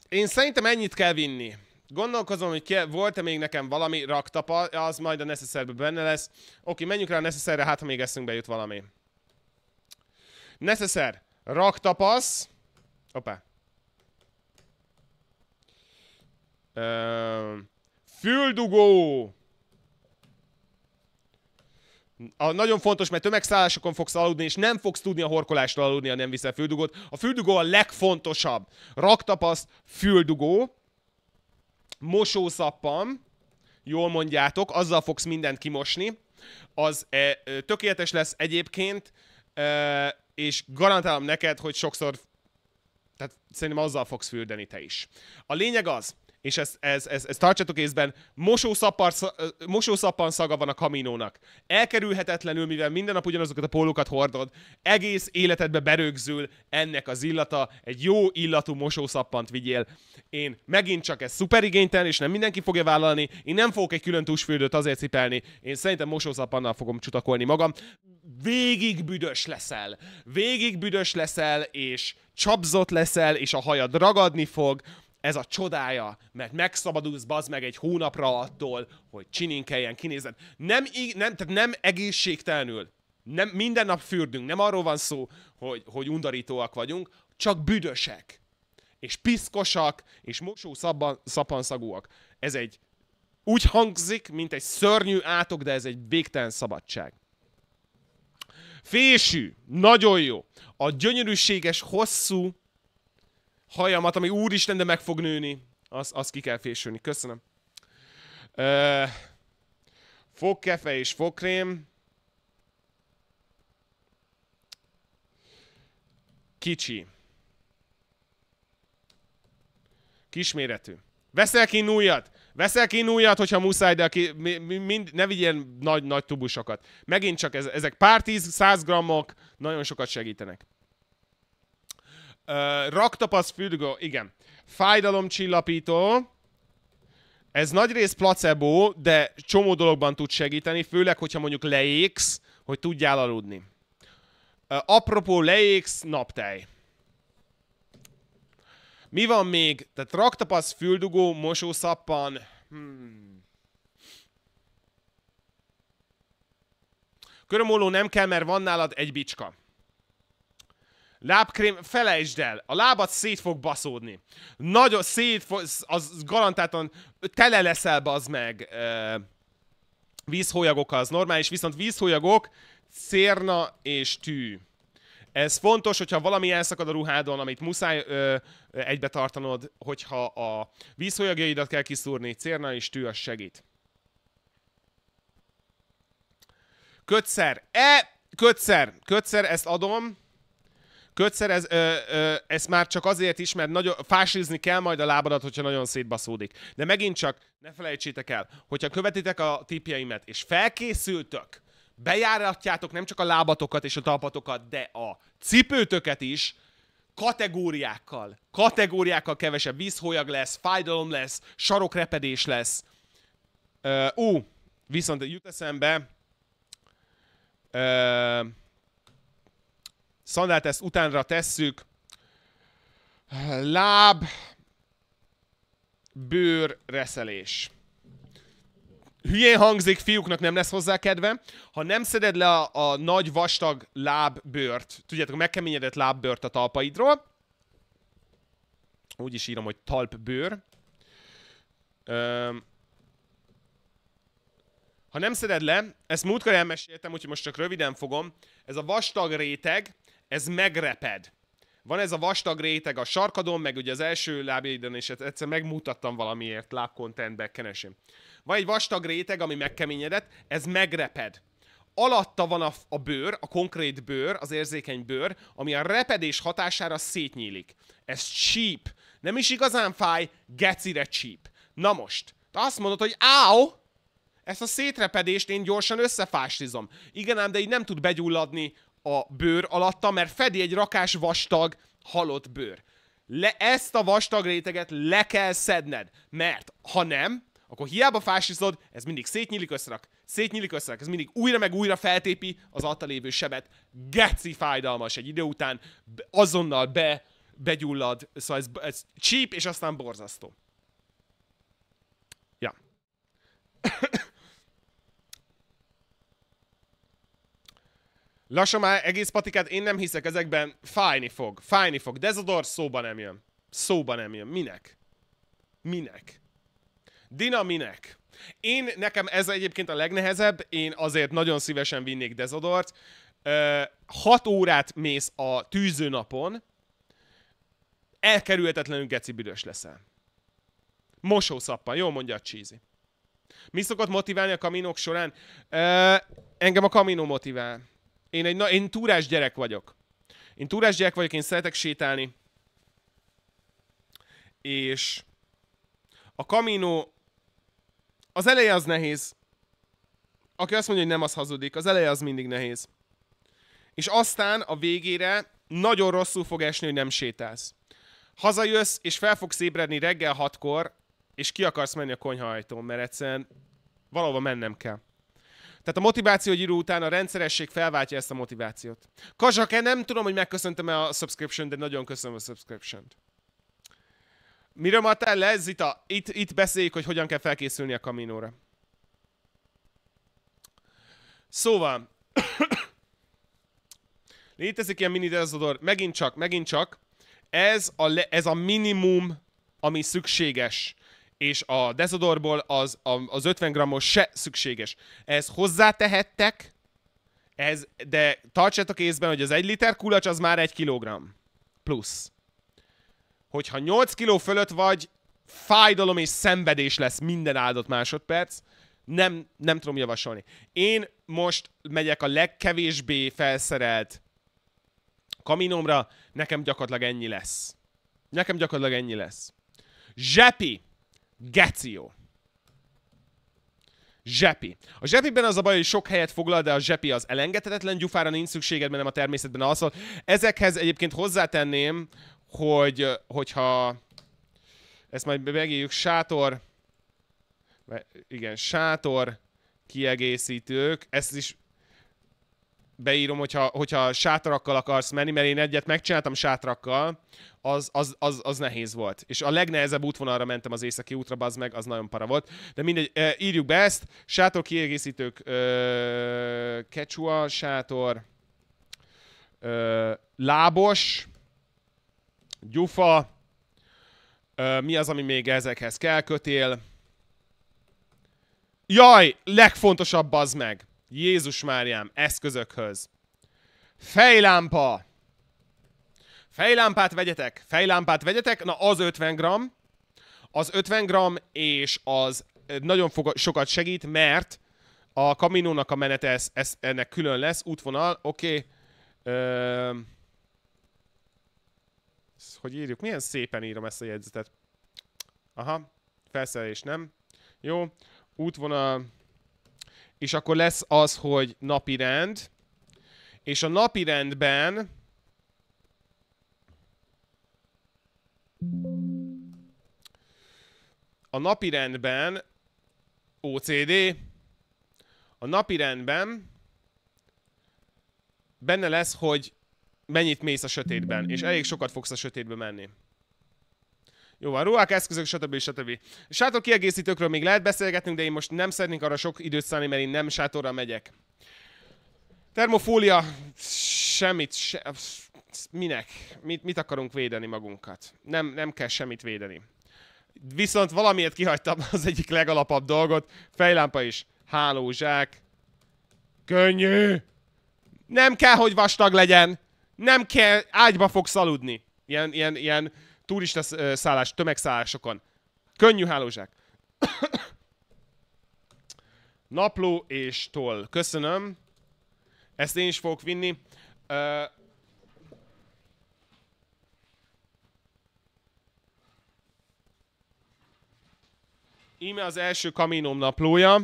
Én szerintem ennyit kell vinni. Gondolkozom, hogy volt-e még nekem valami raktapa, az majd a necessary benne lesz. Oké, menjünk rá a necessary hát ha még eszünkbe jut valami. Necessary, raktapasz. Hoppá. Öm, füldugó. A, nagyon fontos, mert tömegszállásokon fogsz aludni, és nem fogsz tudni a horkolásra aludni, ha nem viszel füldugót. A füldugó a legfontosabb. Raktapaszt, füldugó, mosószappam, jól mondjátok, azzal fogsz mindent kimosni. Az e, tökéletes lesz egyébként, e, és garantálom neked, hogy sokszor, tehát szerintem azzal fogsz fürdeni te is. A lényeg az, és ez, ez, ez, ez tartsatok észben, mosószappan szaga van a kaminónak. Elkerülhetetlenül, mivel minden nap ugyanazokat a pólókat hordod, egész életedbe berögzül ennek az illata, egy jó illatú mosószappant vigyél. Én megint csak ez szuperigénytel, és nem mindenki fogja vállalni, én nem fogok egy külön tusfürdőt azért cipelni, én szerintem mosószappannal fogom csutakolni magam. Végig büdös leszel, végig büdös leszel, és csapzott leszel, és a hajad ragadni fog, ez a csodája, mert megszabadulsz bazd meg egy hónapra attól, hogy csininkeljen, kinézed. Nem, nem, tehát nem egészségtelenül, nem, minden nap fürdünk, nem arról van szó, hogy, hogy undarítóak vagyunk, csak büdösek, és piszkosak, és mosó szabban, szapanszagúak. Ez egy úgy hangzik, mint egy szörnyű átok, de ez egy végtelen szabadság. Fésű, nagyon jó. A gyönyörűséges, hosszú, hajamat, ami úristen, de meg fog nőni. Azt az ki kell fésülni. Köszönöm. Ö, fogkefe és fogkrém. Kicsi. Kisméretű. Veszel ki újat! Veszel ki újat, hogyha muszáj, de aki, mind, ne vigyél nagy-nagy tubusokat. Megint csak ez, ezek pár tíz, száz grammok, nagyon sokat segítenek. Uh, raktapasz fürdgó, igen. Fájdalomcsillapító. Ez nagyrészt placebo, de csomó dologban tud segíteni, főleg, hogyha mondjuk leégsz, hogy tudjál aludni. Uh, apropó leégsz, naptej. Mi van még? Tehát raktapasz, füldugó, mosószappan. Hmm. Körömoló nem kell, mert van nálad egy bicska. Lábkrém, felejtsd el, a lábad szét fog baszódni. Nagyon szét fog, az garantáltan tele leszel az meg Vízhólyagok az normális, viszont vízhólyagok, cérna és tű. Ez fontos, hogyha valami elszakad a ruhádon, amit muszáj ö, egybe tartanod, hogyha a vízhólyagjaidat kell kiszúrni, cérna és tű, az segít. Kötszer. E, kötszer, kötszer, ezt adom. Kötszer, ez, ö, ö, ez már csak azért is, mert nagyon, fásizni kell majd a lábadat, hogyha nagyon szétbaszódik. De megint csak, ne felejtsétek el, hogyha követitek a tipjeimet, és felkészültök, bejáratjátok nem csak a lábatokat és a talpatokat, de a cipőtöket is, kategóriákkal, kategóriákkal kevesebb vízhólyag lesz, fájdalom lesz, sarokrepedés lesz. Ö, ú, viszont jut eszembe, ö, Szandát ezt utánra tesszük. Láb, bőr, reszelés. Hülyén hangzik, fiúknak nem lesz hozzá kedve. Ha nem szeded le a, a nagy vastag lábbőrt, tudjátok, megkeményedett lábbőrt a talpaidról, úgy is írom, hogy talpbőr. Öm. Ha nem szeded le, ezt múltkor elmeséltem, úgyhogy most csak röviden fogom, ez a vastag réteg, ez megreped. Van ez a vastag réteg a sarkadon, meg ugye az első lábjaidon, és hát egyszer megmutattam valamiért lábkontentbe kenesem. Van egy vastag réteg, ami megkeményedett, ez megreped. Alatta van a, a bőr, a konkrét bőr, az érzékeny bőr, ami a repedés hatására szétnyílik. Ez csíp. Nem is igazán fáj, gecire csíp. Na most, te azt mondod, hogy áó, ezt a szétrepedést én gyorsan összefásizom. Igen ám, de így nem tud begyulladni a bőr alatta, mert fedi egy rakás vastag, halott bőr. Le, ezt a vastag réteget le kell szedned, mert ha nem, akkor hiába fásizod, ez mindig szétnyílik összerak, szétnyílik összerak, ez mindig újra meg újra feltépi az alatta lévő sebet. Geci fájdalmas egy idő után, azonnal be, begyullad, szóval ez, ez csíp, és aztán borzasztó. Ja. Lassan már egész patikát én nem hiszek ezekben. Fájni fog, fájni fog. Dezodor szóba nem jön. Szóba nem jön. Minek? Minek? Dina minek? Én, nekem ez egyébként a legnehezebb, én azért nagyon szívesen vinnék Dezodort. 6 órát mész a napon. elkerülhetetlenül geci büdös leszel. Mosószappan, jól mondja a cheesy. Mi szokott motiválni a kaminók során? Ö, engem a kaminó motivál. Én, egy, na, én túrás gyerek vagyok. Én túrás gyerek vagyok, én szeretek sétálni. És a Camino az eleje az nehéz. Aki azt mondja, hogy nem, az hazudik. Az eleje az mindig nehéz. És aztán a végére nagyon rosszul fog esni, hogy nem sétálsz. Hazajössz, és fel fogsz ébredni reggel hatkor, és ki akarsz menni a konyhajtón, mert egyszerűen valahova mennem kell. Tehát a motiváció egy után a rendszeresség felváltja ezt a motivációt. Kazsake, nem tudom, hogy megköszöntem-e a subscription de nagyon köszönöm a subscription-t. Miről már te lesz, itt, a, itt, itt beszéljük, hogy hogyan kell felkészülni a kaminóra. Szóval, létezik ilyen mini dezodor, megint csak, megint csak, ez a, le, ez a minimum, ami szükséges és a dezodorból az, az 50 grammos se szükséges. Ez hozzátehettek, ez, de tartsátok észben, hogy az 1 liter kulacs az már 1 kilogramm. Plusz. Hogyha 8 kg fölött vagy, fájdalom és szenvedés lesz minden áldott másodperc. Nem, nem tudom javasolni. Én most megyek a legkevésbé felszerelt kaminomra, nekem gyakorlatilag ennyi lesz. Nekem gyakorlatilag ennyi lesz. Zsepi! Geció. Zsepi. A zsepiben az a baj, hogy sok helyet foglal, de a zsepi az elengedhetetlen gyufára nincs szükséged, mert nem a természetben alszol. Ezekhez egyébként hozzátenném, hogy hogyha ezt majd megéljük, sátor, igen, sátor kiegészítők, ezt is beírom, hogyha, hogyha sátrakkal akarsz menni, mert én egyet megcsináltam sátrakkal, az, az, az, az nehéz volt. És a legnehezebb útvonalra mentem az északi útra, az meg, az nagyon para volt. De mindegy, írjuk be ezt, sátor kiegészítők, e, kecsua, sátor, e, lábos, gyufa, e, mi az, ami még ezekhez kell, kötél. Jaj, legfontosabb az meg! Jézus Máriám, eszközökhöz. Fejlámpa! Fejlámpát vegyetek, fejlámpát vegyetek, na az 50 g, az 50 g és az nagyon foga- sokat segít, mert a kaminónak a menete, ez, ez, ennek külön lesz, útvonal, oké. Okay. Hogy írjuk? Milyen szépen írom ezt a jegyzetet. Aha, felszerelés nem. Jó, útvonal, és akkor lesz az, hogy napi rend, és a napi rendben a napi rendben OCD, a napi rendben benne lesz, hogy mennyit mész a sötétben, és elég sokat fogsz a sötétbe menni. Jó van, ruhák, eszközök, stb. stb. Sátor kiegészítőkről még lehet beszélgetnünk, de én most nem szeretnék arra sok időt szállni, mert én nem sátorra megyek. Termofólia, semmit, se, minek? Mit, mit akarunk védeni magunkat? Nem, nem kell semmit védeni. Viszont valamiért kihagytam az egyik legalapabb dolgot. Fejlámpa is. Hálózsák. Könnyű. Nem kell, hogy vastag legyen. Nem kell, ágyba fogsz aludni. Ilyen, ilyen, ilyen turista szállás, tömegszállásokon. Könnyű hálózsák. Napló és toll. Köszönöm. Ezt én is fogok vinni. Uh, íme az első kaminóm naplója.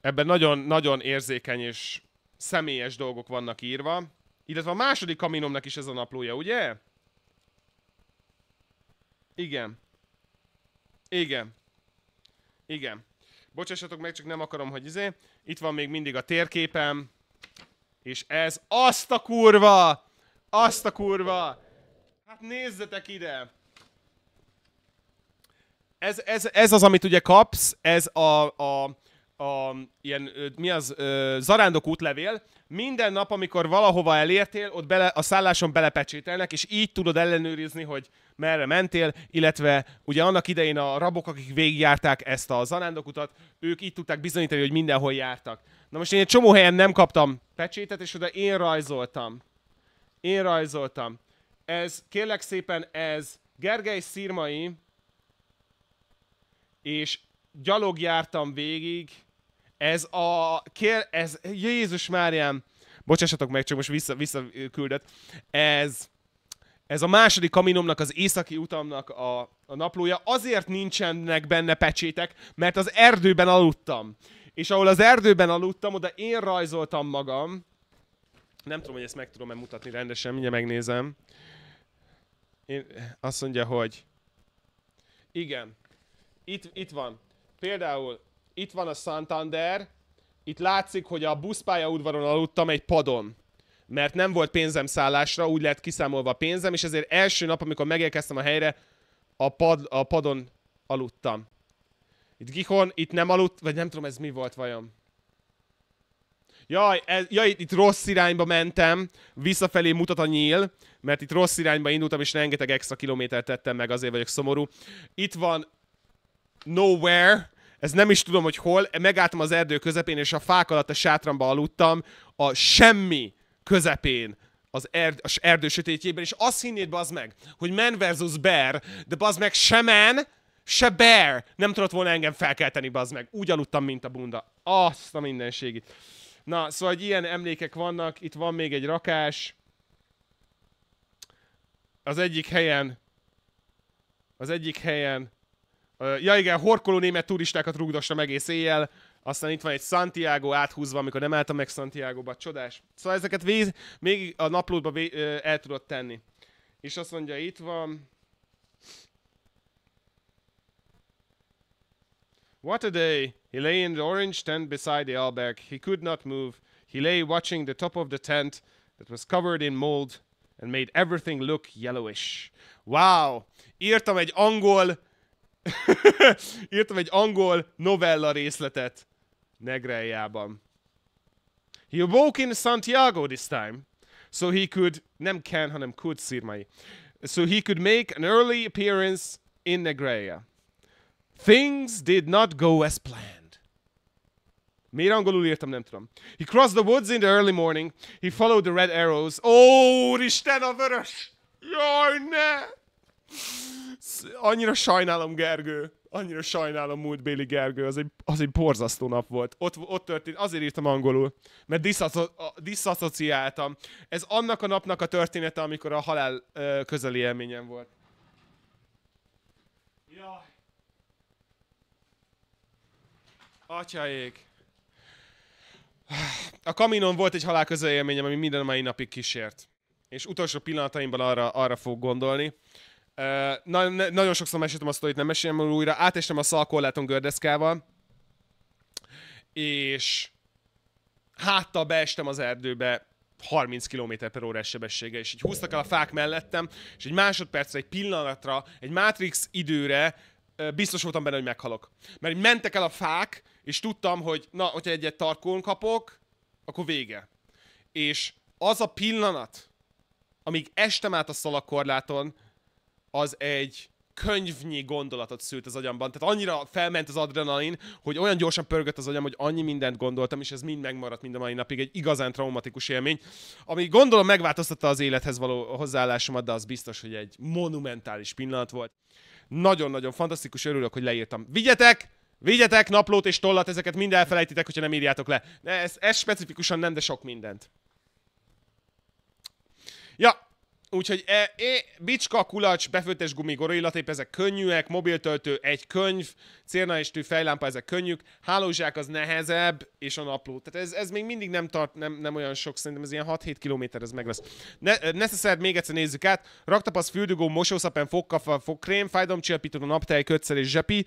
Ebben nagyon-nagyon érzékeny és személyes dolgok vannak írva. Illetve a második kaminomnak is ez a naplója, ugye? Igen. Igen. Igen. Bocsássatok meg, csak nem akarom, hogy izé. Itt van még mindig a térképem. És ez azt a kurva! Azt a kurva! Hát nézzetek ide! Ez, ez, ez az, amit ugye kapsz, ez a, a, a ilyen, mi az, ö, zarándok útlevél, minden nap, amikor valahova elértél, ott bele, a szálláson belepecsételnek, és így tudod ellenőrizni, hogy merre mentél, illetve ugye annak idején a rabok, akik végigjárták ezt a zarándokutat, ők így tudták bizonyítani, hogy mindenhol jártak. Na most én egy csomó helyen nem kaptam pecsétet, és oda én rajzoltam. Én rajzoltam. Ez, kérlek szépen, ez Gergely Szirmai, és gyalog jártam végig, ez a... Kér, ez... Jézus Máriám! Bocsássatok meg, csak most vissza, visszaküldött. Ez... Ez a második kaminomnak, az északi utamnak a, a naplója. Azért nincsenek benne pecsétek, mert az erdőben aludtam. És ahol az erdőben aludtam, oda én rajzoltam magam. Nem tudom, hogy ezt meg tudom-e mutatni rendesen, mindjárt megnézem. Én, azt mondja, hogy... Igen. Itt, itt van. Például itt van a Santander, itt látszik, hogy a buszpályaudvaron aludtam egy padon mert nem volt pénzem szállásra, úgy lett kiszámolva a pénzem, és ezért első nap, amikor megérkeztem a helyre, a, pad, a padon aludtam. Itt Gihon, itt nem aludt, vagy nem tudom ez mi volt vajon. Jaj, ez, jaj itt, itt rossz irányba mentem, visszafelé mutat a nyíl, mert itt rossz irányba indultam, és rengeteg extra kilométert tettem meg, azért vagyok szomorú. Itt van Nowhere, ez nem is tudom, hogy hol, megálltam az erdő közepén, és a fák alatt a sátramba aludtam, a semmi közepén az, erd, az erdő sötétjében, és azt hinnéd, bazd meg, hogy man versus bear, de bazd meg se man, se bear nem tudott volna engem felkelteni, bazd meg. Úgy aludtam, mint a bunda. Azt a mindenségit. Na, szóval hogy ilyen emlékek vannak, itt van még egy rakás. Az egyik helyen, az egyik helyen Ja igen, horkoló német turistákat meg egész éjjel, aztán itt van egy Santiago áthúzva, amikor nem álltam meg Santiago-ba, csodás. Szóval ezeket víz, még a naplódba el tudod tenni. És azt mondja, itt van... What a day! He lay in the orange tent beside the alberg. He could not move. He lay watching the top of the tent that was covered in mold and made everything look yellowish. Wow! Írtam egy angol Írtam egy angol novella részletet Negrejában. He woke in Santiago this time, so he could, nem can, hanem could szírmai, so he could make an early appearance in Negreja. Things did not go as planned. Miért angolul írtam, nem tudom. He crossed the woods in the early morning. He followed the red arrows. Ó, oh, Isten a vörös! Jaj, ne! Annyira sajnálom Gergő, annyira sajnálom Béli Gergő, az egy, az egy borzasztó nap volt. Ott, ott történt, azért írtam angolul, mert diszaszociáltam. Ez annak a napnak a története, amikor a halál ö, közeli élményem volt. Jaj. Atyaék. A kaminon volt egy halál élményem, ami minden mai napig kísért. És utolsó pillanataimban arra, arra fog gondolni, Na, ne, nagyon sokszor meséltem azt, hogy nem mesélem újra. Átestem a szalkorláton gördeszkával, és háttal beestem az erdőbe 30 km per órás sebessége, és így húztak el a fák mellettem, és egy másodpercre, egy pillanatra, egy Matrix időre biztos voltam benne, hogy meghalok. Mert így mentek el a fák, és tudtam, hogy na, hogyha egyet tarkón kapok, akkor vége. És az a pillanat, amíg estem át a szalakorláton, az egy könyvnyi gondolatot szült az agyamban. Tehát annyira felment az adrenalin, hogy olyan gyorsan pörgött az agyam, hogy annyi mindent gondoltam, és ez mind megmaradt mind a mai napig. Egy igazán traumatikus élmény, ami gondolom megváltoztatta az élethez való hozzáállásomat, de az biztos, hogy egy monumentális pillanat volt. Nagyon-nagyon fantasztikus, örülök, hogy leírtam. Vigyetek! Vigyetek naplót és tollat, ezeket mind elfelejtitek, hogyha nem írjátok le. Ez, ez specifikusan nem, de sok mindent. Ja, Úgyhogy e, e, bicska, kulacs, befőttes gumi, gorillatép, ezek könnyűek, mobiltöltő, egy könyv, cérna és tű, fejlámpa, ezek könnyűk, hálózsák az nehezebb, és a napló. Tehát ez, ez még mindig nem tart, nem, nem olyan sok, szerintem ez ilyen 6-7 km, ez meg lesz. Ne, e, Neszeszert még egyszer nézzük át, raktapasz, fürdőgó, mosószapen, fogkafa, fogkrém, fájdalomcsillapító, naptej, kötszer és zsepi.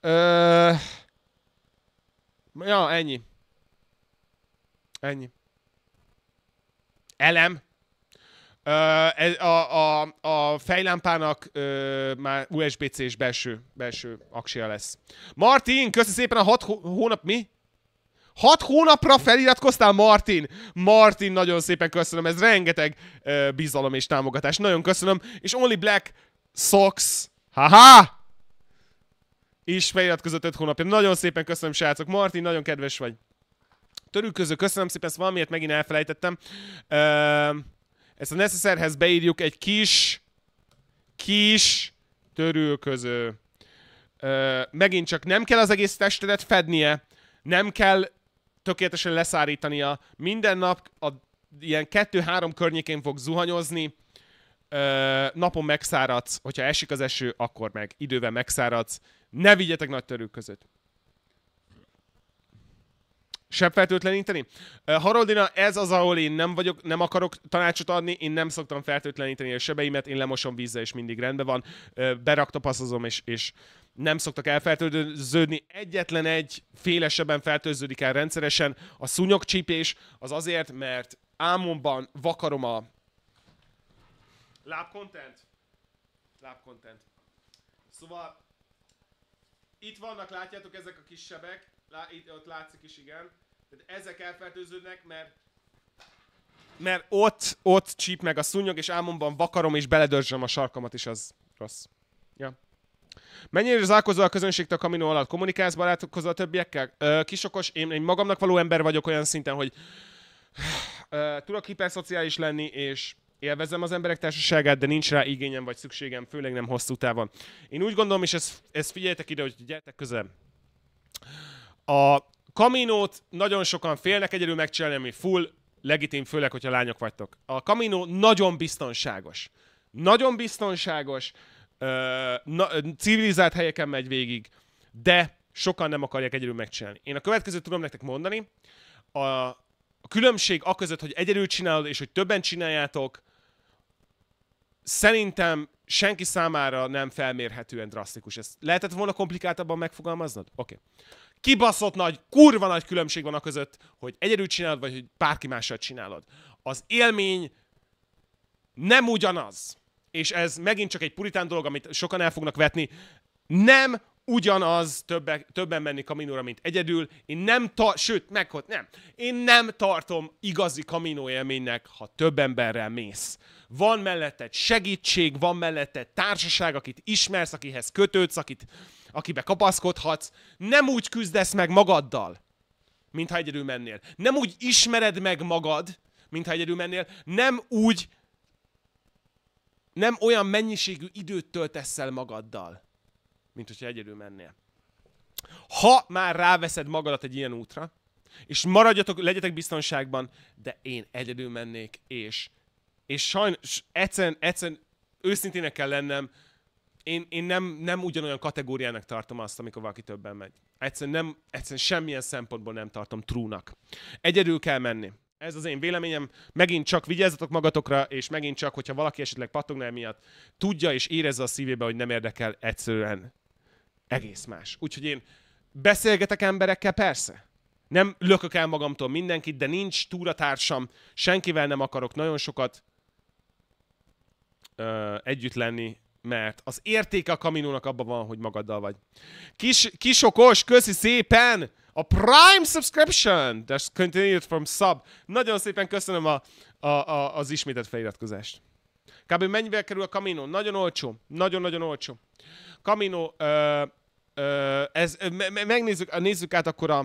Ö... Ja, ennyi. Ennyi. Elem, Uh, a, a, a fejlámpának uh, már usb c és belső, belső aksia lesz. Martin, köszi szépen a hat hónap... Mi? Hat hónapra feliratkoztál, Martin? Martin, nagyon szépen köszönöm, ez rengeteg uh, bizalom és támogatás. Nagyon köszönöm. És Only Black Socks. Haha! És feliratkozott öt hónapja. Nagyon szépen köszönöm, srácok. Martin, nagyon kedves vagy. Törülköző, köszönöm szépen, ezt valamiért megint elfelejtettem. Uh, ezt a necesszerhez beírjuk egy kis, kis törülköző. Ö, megint csak nem kell az egész testedet fednie, nem kell tökéletesen leszárítania. Minden nap a ilyen 2-3 környékén fog zuhanyozni, ö, napon megszáradsz, hogyha esik az eső, akkor meg idővel megszáradsz. Ne vigyetek nagy törülközőt. Sebb feltőtleníteni? Haroldina, ez az, ahol én nem vagyok, nem akarok tanácsot adni, én nem szoktam feltőtleníteni a sebeimet, én lemosom vízzel, és mindig rendben van. Berakta, és, és nem szoktak elfertőződni. Egyetlen egy félesebben fertőződik el rendszeresen. A szúnyogcsípés az azért, mert álmomban vakarom a lábkontent. Lábkontent. Szóval itt vannak, látjátok ezek a kis sebek, Lá, itt, ott látszik is, igen. Tehát ezek elfertőződnek, mert mert ott, ott csíp meg a szúnyog, és álmomban vakarom, és beledörzsöm a sarkamat, és az rossz. Ja. Mennyire zárkozol a közönség a kaminó alatt? Kommunikálsz, barátokhoz a többiekkel? Ö, kisokos, én egy magamnak való ember vagyok olyan szinten, hogy ö, tudok hiperszociális lenni, és élvezem az emberek társaságát, de nincs rá igényem vagy szükségem, főleg nem hosszú távon. Én úgy gondolom, és ezt, ezt figyeljetek ide, hogy gyertek közel. A kaminót nagyon sokan félnek egyedül megcsinálni, ami full, legitim, főleg, hogyha lányok vagytok. A kaminó nagyon biztonságos. Nagyon biztonságos, ö, na, civilizált helyeken megy végig, de sokan nem akarják egyedül megcsinálni. Én a következőt tudom nektek mondani. A, a különbség a között, hogy egyedül csinálod, és hogy többen csináljátok, szerintem senki számára nem felmérhetően drasztikus. Ezt lehetett volna komplikáltabban megfogalmaznod? Oké. Okay kibaszott nagy, kurva nagy különbség van a között, hogy egyedül csinálod, vagy hogy bárki mással csinálod. Az élmény nem ugyanaz. És ez megint csak egy puritán dolog, amit sokan el fognak vetni. Nem ugyanaz többe, többen menni kaminóra, mint egyedül. Én nem ta- sőt, meg, nem. Én nem tartom igazi kaminó élménynek, ha több emberrel mész. Van mellette segítség, van mellette társaság, akit ismersz, akihez kötődsz, akit akibe kapaszkodhatsz, nem úgy küzdesz meg magaddal, mintha egyedül mennél. Nem úgy ismered meg magad, mintha egyedül mennél. Nem úgy, nem olyan mennyiségű időt töltesz el magaddal, mint hogyha egyedül mennél. Ha már ráveszed magadat egy ilyen útra, és maradjatok, legyetek biztonságban, de én egyedül mennék, és, és sajnos egyszerűen, egyszerűen őszintének kell lennem, én, én nem, nem ugyanolyan kategóriának tartom azt, amikor valaki többen megy. Egyszerűen, nem, egyszerűen semmilyen szempontból nem tartom trúnak. Egyedül kell menni. Ez az én véleményem. Megint csak vigyázzatok magatokra, és megint csak, hogyha valaki esetleg pattogna miatt, tudja és érezze a szívébe, hogy nem érdekel egyszerűen. Egész más. Úgyhogy én beszélgetek emberekkel, persze. Nem lökök el magamtól mindenkit, de nincs túratársam, senkivel nem akarok nagyon sokat ö, együtt lenni, mert az értéke a kaminónak abban van, hogy magaddal vagy. Kis, kisokos, köszi szépen! A Prime Subscription! That's continued from sub. Nagyon szépen köszönöm a, a, a, az ismételt feliratkozást. Kb. mennyivel kerül a Camino? Nagyon olcsó. Nagyon-nagyon olcsó. Camino, ö, ö, ez, me, me, megnézzük, nézzük át akkor a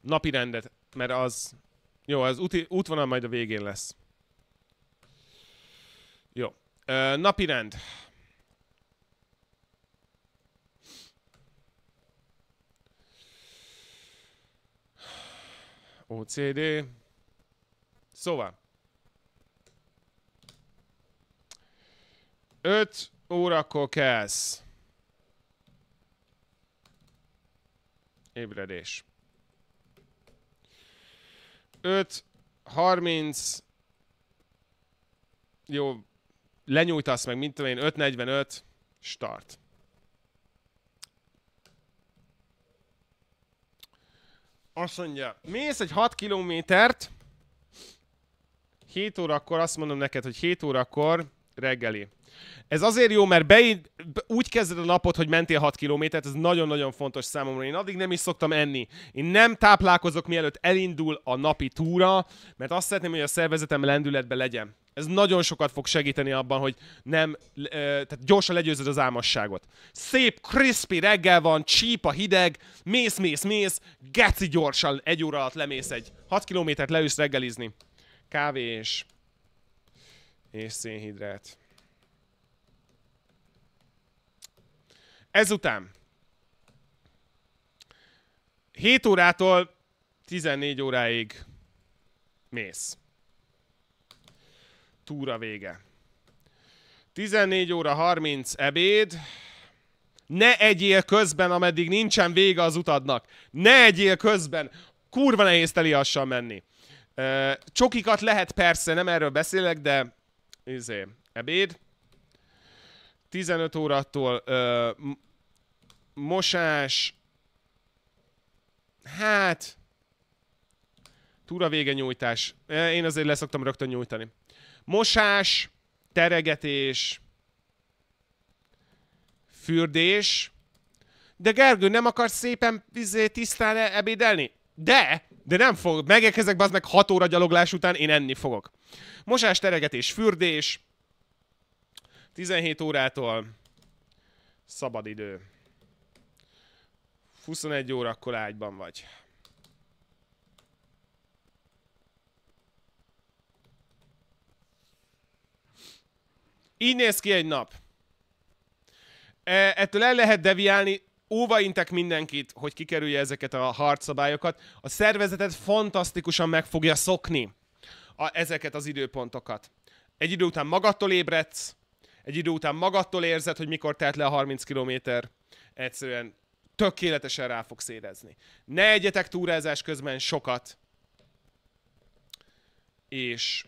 napi rendet, mert az, jó, az úti, útvonal majd a végén lesz napi napirend. OCD. Szóval. 5 órakor kelsz. Ébredés. 5, 30, jó, lenyújtasz meg, mint tudom én, 5.45, start. Azt mondja, mész egy 6 kilométert, 7 órakor, azt mondom neked, hogy 7 órakor reggeli. Ez azért jó, mert be, úgy kezded a napot, hogy mentél 6 kilométert, ez nagyon-nagyon fontos számomra. Én addig nem is szoktam enni. Én nem táplálkozok, mielőtt elindul a napi túra, mert azt szeretném, hogy a szervezetem lendületben legyen. Ez nagyon sokat fog segíteni abban, hogy nem, ö, tehát gyorsan legyőzöd az álmasságot. Szép, crispy reggel van, csíp a hideg, mész, mész, mész, geci gyorsan egy óra alatt lemész egy 6 kilométert leülsz reggelizni. Kávé és, és szénhidrát. Ezután 7 órától 14 óráig mész túra vége. 14 óra 30 ebéd. Ne egyél közben, ameddig nincsen vége az utadnak. Ne egyél közben. Kurva nehéz teliassal menni. Csokikat lehet persze, nem erről beszélek, de izé, ebéd. 15 órától ö, mosás, hát, túra vége nyújtás. Én azért leszoktam rögtön nyújtani. Mosás, teregetés, fürdés. De Gergő, nem akarsz szépen izé, tisztán ebédelni? De! De nem fog. Megérkezek bazd meg 6 óra gyaloglás után, én enni fogok. Mosás, teregetés, fürdés. 17 órától szabadidő. 21 órakor ágyban vagy. Így néz ki egy nap. E, ettől el lehet deviálni, óva intek mindenkit, hogy kikerülje ezeket a harcszabályokat. A szervezetet fantasztikusan meg fogja szokni a, ezeket az időpontokat. Egy idő után magattól ébredsz, egy idő után magattól érzed, hogy mikor telt le a 30 km, egyszerűen tökéletesen rá fogsz érezni. Ne egyetek túrázás közben sokat, és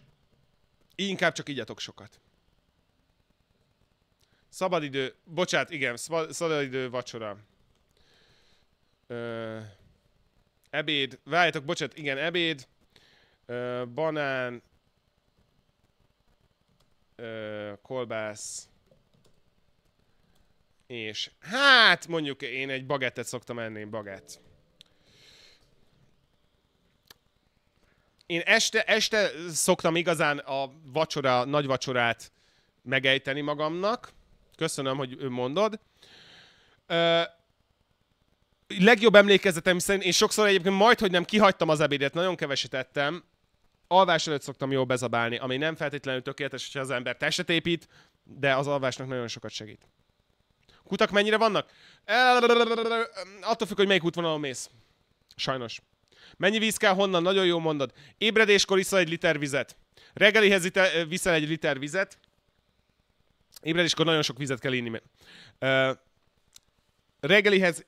inkább csak igyatok sokat. Szabadidő, bocsát, igen, szabadidő vacsora. Ö, ebéd, várjátok, bocsát, igen, ebéd. Ö, banán. Ö, kolbász. És hát mondjuk én egy bagettet szoktam enni, bagett. Én este, este szoktam igazán a vacsora, nagy vacsorát megejteni magamnak. Köszönöm, hogy mondod. Ö, legjobb emlékezetem szerint én sokszor egyébként majd, hogy nem kihagytam az ebédet, nagyon keveset ettem. Alvás előtt szoktam jól bezabálni, ami nem feltétlenül tökéletes, hogyha az ember testet épít, de az alvásnak nagyon sokat segít. Kutak mennyire vannak? Attól függ, hogy melyik útvonalon mész. Sajnos. Mennyi víz kell honnan? Nagyon jó mondod. Ébredéskor iszol egy liter vizet. Reggelihez viszel egy liter vizet. Ébredéskor nagyon sok vizet kell inni. Uh, reggelihez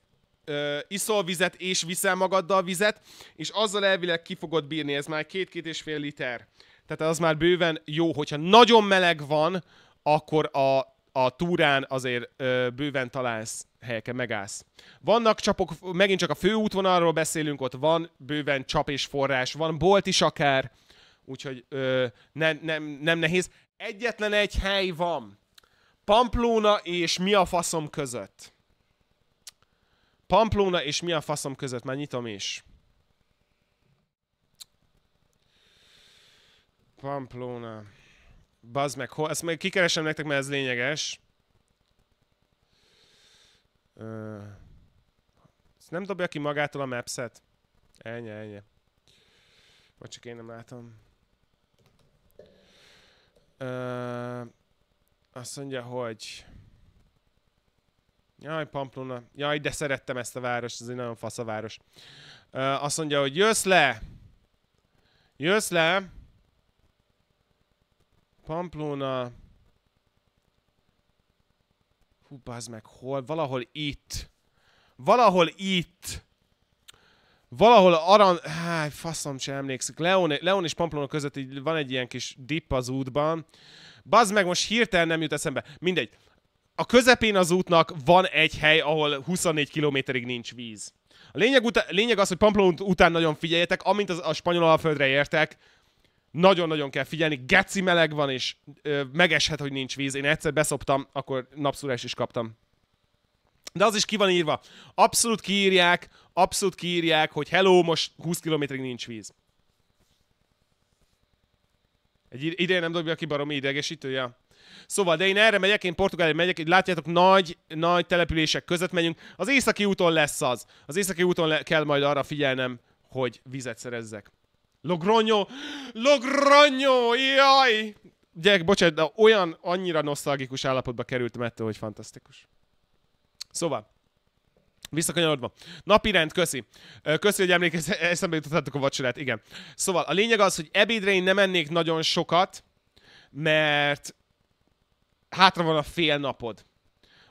uh, iszol vizet és viszel magaddal vizet, és azzal elvileg ki fogod bírni, ez már két-két és fél liter. Tehát az már bőven jó, hogyha nagyon meleg van, akkor a, a túrán azért ö, uh, bőven találsz helyeken, megállsz. Vannak csapok, megint csak a főútvonalról beszélünk, ott van bőven csap és forrás, van bolt is akár, úgyhogy ö, uh, nem, nem, nem nehéz. Egyetlen egy hely van, Pamplóna és mi a faszom között. Pamplóna és mi a faszom között, már nyitom is. Pamplóna. Bazd meg, hol? Ezt meg kikeresem nektek, mert ez lényeges. Ö... Ezt nem dobja ki magától a mapset? Ennyi, ennyi. Vagy csak én nem látom. Ö... Azt mondja, hogy... Jaj, Pamplona. Jaj, de szerettem ezt a várost, ez egy nagyon fasz a város. Uh, azt mondja, hogy jössz le! Jössz le! Pamplona... Hú, bazd meg, hol? Valahol itt. Valahol itt. Valahol aran... Háj, faszom sem emlékszik. Leon, Leon és Pamplona között így van egy ilyen kis dip az útban. Bazd meg, most hirtelen nem jut eszembe. Mindegy. A közepén az útnak van egy hely, ahol 24 kilométerig nincs víz. A lényeg, utá- lényeg az, hogy Pamplón után nagyon figyeljetek, amint az, a spanyol alföldre értek, nagyon-nagyon kell figyelni, geci meleg van, és ö, megeshet, hogy nincs víz. Én egyszer beszoptam, akkor napszúrás is kaptam. De az is ki van írva. Abszolút kiírják, abszolút kiírják, hogy hello, most 20 kilométerig nincs víz. Egy ideje nem dobja ki baromi idegesítője. Szóval, de én erre megyek, én Portugália megyek, így látjátok, nagy, nagy települések között megyünk. Az északi úton lesz az. Az északi úton le- kell majd arra figyelnem, hogy vizet szerezzek. Logronyo! Logronyo! Jaj! Gyerek, bocsánat, de olyan annyira nosztalgikus állapotba kerültem ettől, hogy fantasztikus. Szóval, Visszakanyarodva. Napi rend, köszi. Köszi, hogy emlékezz, eszembe jutottátok a vacsorát, igen. Szóval a lényeg az, hogy ebédre én nem ennék nagyon sokat, mert hátra van a fél napod.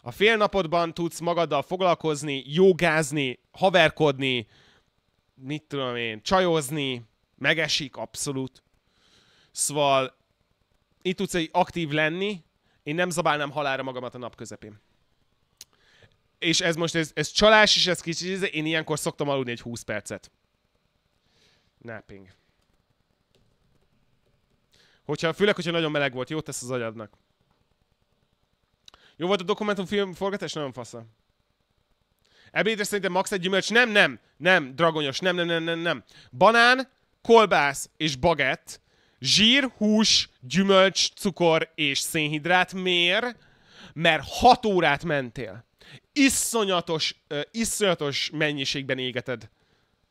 A fél napodban tudsz magaddal foglalkozni, jogázni, haverkodni, mit tudom én, csajozni, megesik abszolút. Szóval itt tudsz egy aktív lenni, én nem zabálnám halára magamat a nap közepén és ez most, ez, ez csalás is, ez kicsit, én ilyenkor szoktam aludni egy 20 percet. Napping. Hogyha, főleg, hogyha nagyon meleg volt, jó tesz az agyadnak. Jó volt a dokumentumfilm forgatás? Nagyon fasza. Ebédre szerintem max egy gyümölcs. Nem, nem, nem, dragonyos, nem, nem, nem, nem, nem. Banán, kolbász és bagett, zsír, hús, gyümölcs, cukor és szénhidrát. Miért? Mert 6 órát mentél iszonyatos, iszonyatos mennyiségben égeted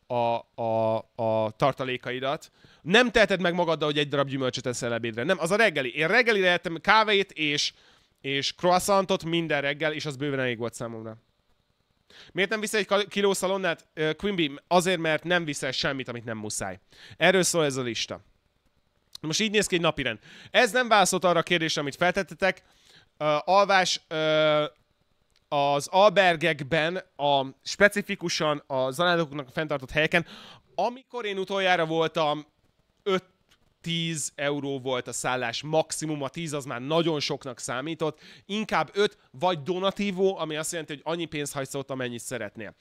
a, a, a tartalékaidat. Nem teheted meg magaddal, hogy egy darab gyümölcsöt eszel ebédre. Nem, az a reggeli. Én reggelire ettem kávét és, és croissantot minden reggel, és az bőven elég volt számomra. Miért nem viszel egy kiló szalonnát? Quimby, azért, mert nem viszel semmit, amit nem muszáj. Erről szól ez a lista. Most így néz ki egy napirend. Ez nem válaszolt arra a kérdésre, amit feltettetek. Uh, alvás, uh, az albergekben, a, specifikusan a a fenntartott helyeken, amikor én utoljára voltam, 5 10 euró volt a szállás maximum, a 10 az már nagyon soknak számított, inkább 5 vagy donatívó, ami azt jelenti, hogy annyi pénzt hagysz ott, amennyit szeretnél.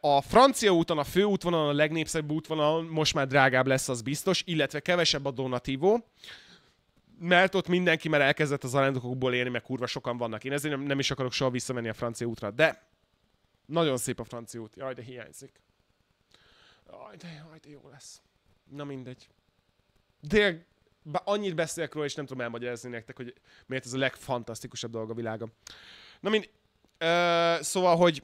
A francia úton, a főútvonalon, a legnépszerűbb útvonalon most már drágább lesz, az biztos, illetve kevesebb a donatívó mert ott mindenki már elkezdett az arándokokból élni, mert kurva sokan vannak. Én ezért nem, nem is akarok soha visszamenni a francia útra, de nagyon szép a francia út. Jaj, de hiányzik. Jaj, de, jaj, de jó lesz. Na mindegy. De annyit beszélek róla, és nem tudom elmagyarázni nektek, hogy miért ez a legfantasztikusabb dolog a világon. Na mind, ö, szóval, hogy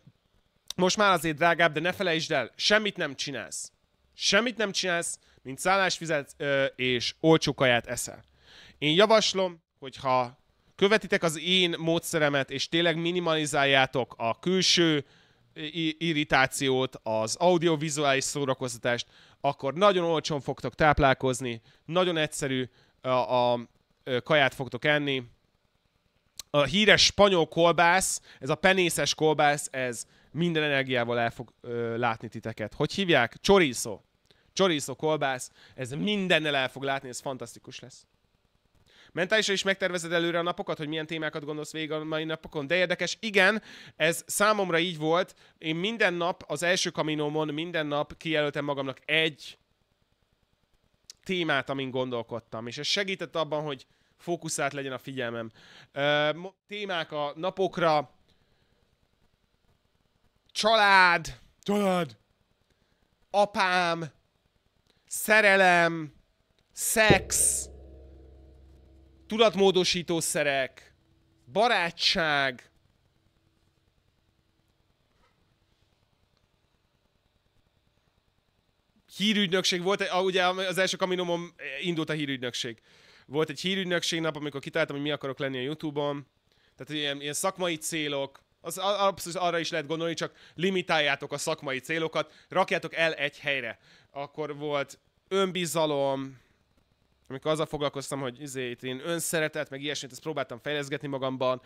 most már azért drágább, de ne felejtsd el, semmit nem csinálsz. Semmit nem csinálsz, mint szállásfizet és olcsó kaját eszel. Én javaslom, hogyha követitek az én módszeremet, és tényleg minimalizáljátok a külső irritációt, az audiovizuális szórakoztatást, akkor nagyon olcsón fogtok táplálkozni, nagyon egyszerű a, a, a kaját fogtok enni. A híres spanyol kolbász, ez a penészes kolbász, ez minden energiával el fog ö, látni titeket. Hogy hívják? Chorizo. Chorizo kolbász, ez mindennel el fog látni, ez fantasztikus lesz. Mentálisan is megtervezed előre a napokat, hogy milyen témákat gondolsz végig a mai napokon. De érdekes, igen, ez számomra így volt. Én minden nap az első kaminómon minden nap kijelöltem magamnak egy témát, amin gondolkodtam. És ez segített abban, hogy fókuszált legyen a figyelmem. Témák a napokra, család, család, apám, szerelem, szex, tudatmódosítószerek, barátság, hírügynökség volt, ugye az első kaminomom eh, indult a hírügynökség. Volt egy hírügynökség nap, amikor kitaláltam, hogy mi akarok lenni a Youtube-on. Tehát ilyen, ilyen szakmai célok, az, az arra is lehet gondolni, csak limitáljátok a szakmai célokat, rakjátok el egy helyre. Akkor volt önbizalom, amikor azzal foglalkoztam, hogy izé, itt én önszeretet, meg ilyesmit, ezt próbáltam fejleszgetni magamban.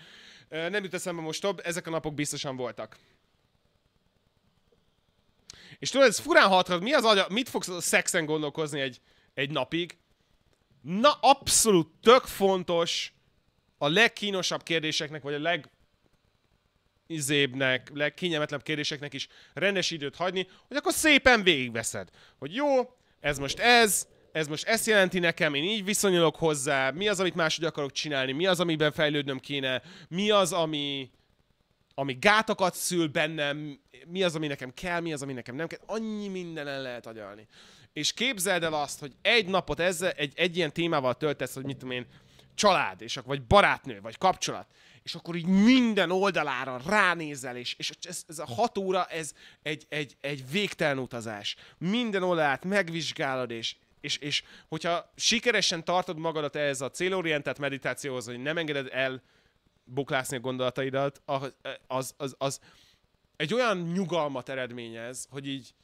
Nem jut eszembe most több, ezek a napok biztosan voltak. És tudod, ez furán hatrad, mi az agya, mit fogsz a szexen gondolkozni egy, egy napig? Na, abszolút tök fontos a legkínosabb kérdéseknek, vagy a leg izébnek, legkényelmetlenebb kérdéseknek is rendes időt hagyni, hogy akkor szépen végigveszed. Hogy jó, ez most ez, ez most ezt jelenti nekem, én így viszonyulok hozzá, mi az, amit máshogy akarok csinálni, mi az, amiben fejlődnöm kéne, mi az, ami, ami gátakat szül bennem, mi az, ami nekem kell, mi az, ami nekem nem kell, annyi mindenen lehet agyalni. És képzeld el azt, hogy egy napot ezzel, egy, egy ilyen témával töltesz, hogy mit tudom én, család, és akkor, vagy barátnő, vagy kapcsolat, és akkor így minden oldalára ránézel, és, és ez, ez a hat óra, ez egy, egy, egy végtelen utazás. Minden oldalát megvizsgálod, és, és, és hogyha sikeresen tartod magadat ehhez a célorientált meditációhoz, hogy nem engeded el buklászni a gondolataidat, az, az, az, az egy olyan nyugalmat eredményez, hogy így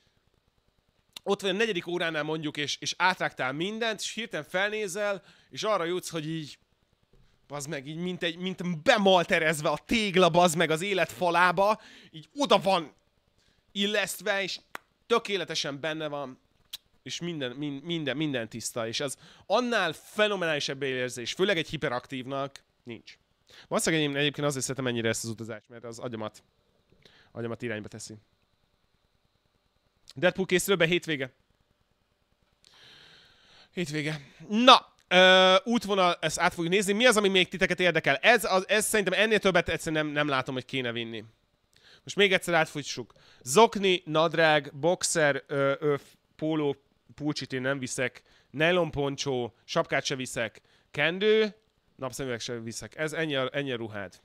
ott vagy a negyedik óránál mondjuk, és, és átrágtál mindent, és hirtelen felnézel, és arra jutsz, hogy így az meg így, mint, egy, mint bemalterezve a tégla, az meg az élet falába, így oda van illesztve, és tökéletesen benne van és minden, min, minden, minden tiszta, és az annál fenomenálisabb érzés, főleg egy hiperaktívnak nincs. Valószínűleg én egyébként azért szeretem ennyire ezt az utazást, mert az agyamat, agyamat irányba teszi. Deadpool be, hétvége. Hétvége. Na, ö, útvonal, ezt át fogjuk nézni. Mi az, ami még titeket érdekel? Ez, az, ez szerintem ennél többet egyszerűen nem, nem látom, hogy kéne vinni. Most még egyszer átfújtsuk. Zokni, nadrág, boxer, ö, ö, póló, pulcsit én nem viszek, nejlonponcsó, sapkát se viszek, kendő, napszemüveg se viszek. Ez ennyi a, ennyi a ruhád.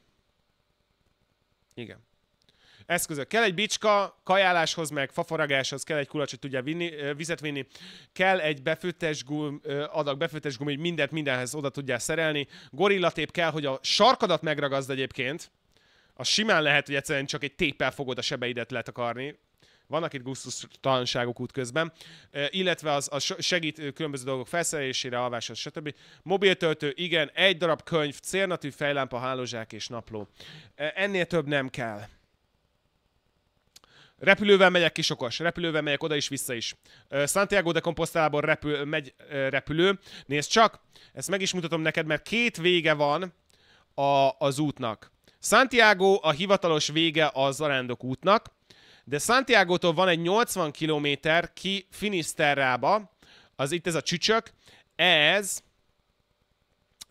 Igen. Eszközök. Kell egy bicska, kajáláshoz meg fafaragáshoz, kell egy kulacs, hogy vinni, vizet vinni, kell egy befőttes gum, adag befőttes gumi, mindent mindenhez oda tudjál szerelni. Gorillatép kell, hogy a sarkadat megragazd egyébként. A simán lehet, hogy egyszerűen csak egy téppel fogod a sebeidet letakarni vannak itt gusztustalanságok út közben, illetve az, az segít különböző dolgok felszerelésére, alvásra, stb. Mobiltöltő, igen, egy darab könyv, célnatű fejlámpa, hálózsák és napló. Ennél több nem kell. Repülővel megyek kisokos, repülővel megyek oda is, vissza is. Santiago de Compostelából repül, megy repülő. Nézd csak, ezt meg is mutatom neked, mert két vége van a, az útnak. Santiago a hivatalos vége a zarándok útnak, de Santiago-tól van egy 80 kilométer ki Finisterrába, az itt ez a csücsök, ez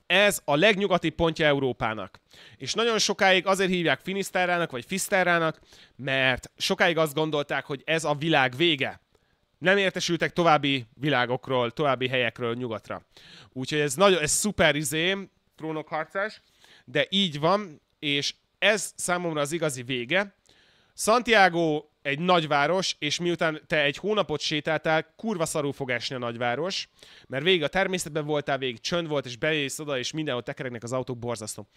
ez a legnyugati pontja Európának. És nagyon sokáig azért hívják Finisterrának, vagy Fisterrának, mert sokáig azt gondolták, hogy ez a világ vége. Nem értesültek további világokról, további helyekről nyugatra. Úgyhogy ez, nagyon, ez szuper izé, trónokharcás, de így van, és ez számomra az igazi vége, Santiago egy nagyváros, és miután te egy hónapot sétáltál, kurva szarul fog esni a nagyváros, mert végig a természetben voltál, végig csönd volt, és bejössz oda, és mindenhol tekeregnek az autók, borzasztó.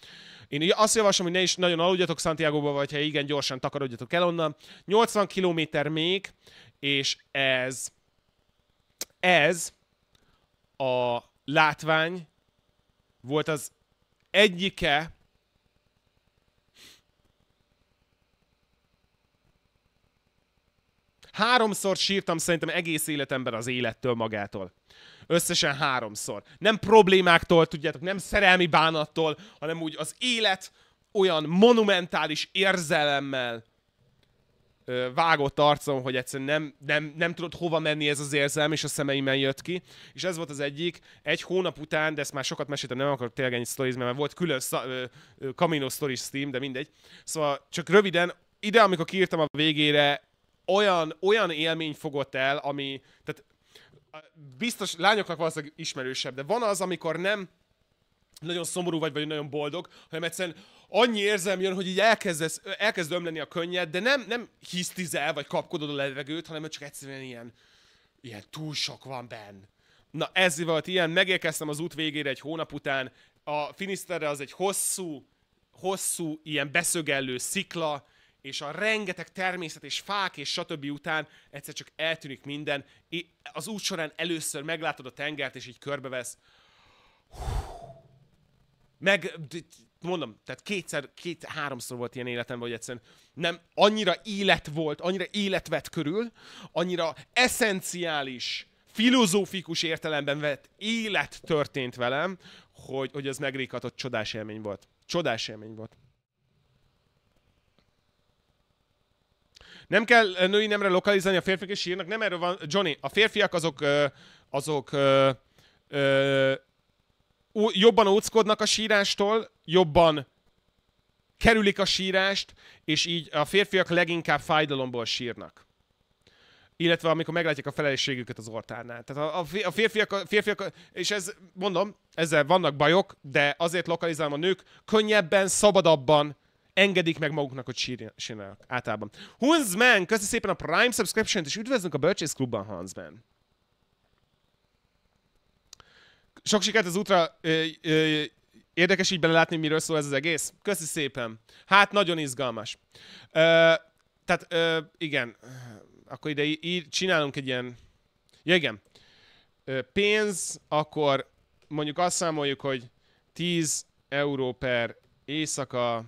Én azt javaslom, hogy ne is nagyon aludjatok Santiago-ba, vagy ha igen, gyorsan takarodjatok el onnan. 80 km még, és ez, ez a látvány volt az egyike Háromszor sírtam szerintem egész életemben az élettől magától. Összesen háromszor. Nem problémáktól, tudjátok, nem szerelmi bánattól, hanem úgy az élet olyan monumentális érzelemmel vágott arcom, hogy egyszerűen nem, nem, nem tudott hova menni ez az érzelm, és a szemeimben jött ki. És ez volt az egyik. Egy hónap után, de ezt már sokat meséltem, nem akarok tényleg ennyi sztorizni, mert volt külön szá- ö, ö, Camino Stories Steam, de mindegy. Szóval csak röviden, ide, amikor kiírtam a végére, olyan, olyan élmény fogott el, ami, tehát biztos lányoknak valószínűleg ismerősebb, de van az, amikor nem nagyon szomorú vagy, vagy nagyon boldog, hanem egyszerűen annyi érzem jön, hogy így elkezdesz, elkezd ömleni a könnyed, de nem, nem hisztizel, vagy kapkodod a levegőt, hanem csak egyszerűen ilyen, ilyen túl sok van benn. Na ez volt ilyen, megérkeztem az út végére egy hónap után, a Finisterre az egy hosszú, hosszú, ilyen beszögellő szikla, és a rengeteg természet és fák és stb. után egyszer csak eltűnik minden, az út során először meglátod a tengert, és így körbevesz. Meg, mondom, tehát kétszer, két, háromszor volt ilyen életemben, hogy egyszerűen nem, annyira élet volt, annyira élet vett körül, annyira eszenciális, filozófikus értelemben vett élet történt velem, hogy, hogy ez megrékatott csodás élmény volt. Csodás élmény volt. Nem kell eh, női nemre lokalizálni, a férfiak is sírnak. Nem erről van, Johnny, a férfiak azok, eh, azok ö, eh, ö, jobban óckodnak a sírástól, jobban kerülik a sírást, és így a férfiak leginkább fájdalomból sírnak illetve amikor meglátják a felelősségüket az ortárnál. Tehát a, a férfiak, a férfiak, és ez, mondom, ezzel vannak bajok, de azért lokalizálom a nők könnyebben, szabadabban engedik meg maguknak, hogy sírjanak általában. Hunzman, köszi szépen a Prime subscription-t, és üdvözlünk a Bölcsész Klubban, Hunzman. Sok sikert az útra, ö, ö, érdekes így belelátni, miről szól ez az egész. Köszi szépen. Hát, nagyon izgalmas. Ö, tehát, ö, igen, akkor ide így csinálunk egy ilyen... Ja, igen. Ö, pénz, akkor mondjuk azt számoljuk, hogy 10 euró per éjszaka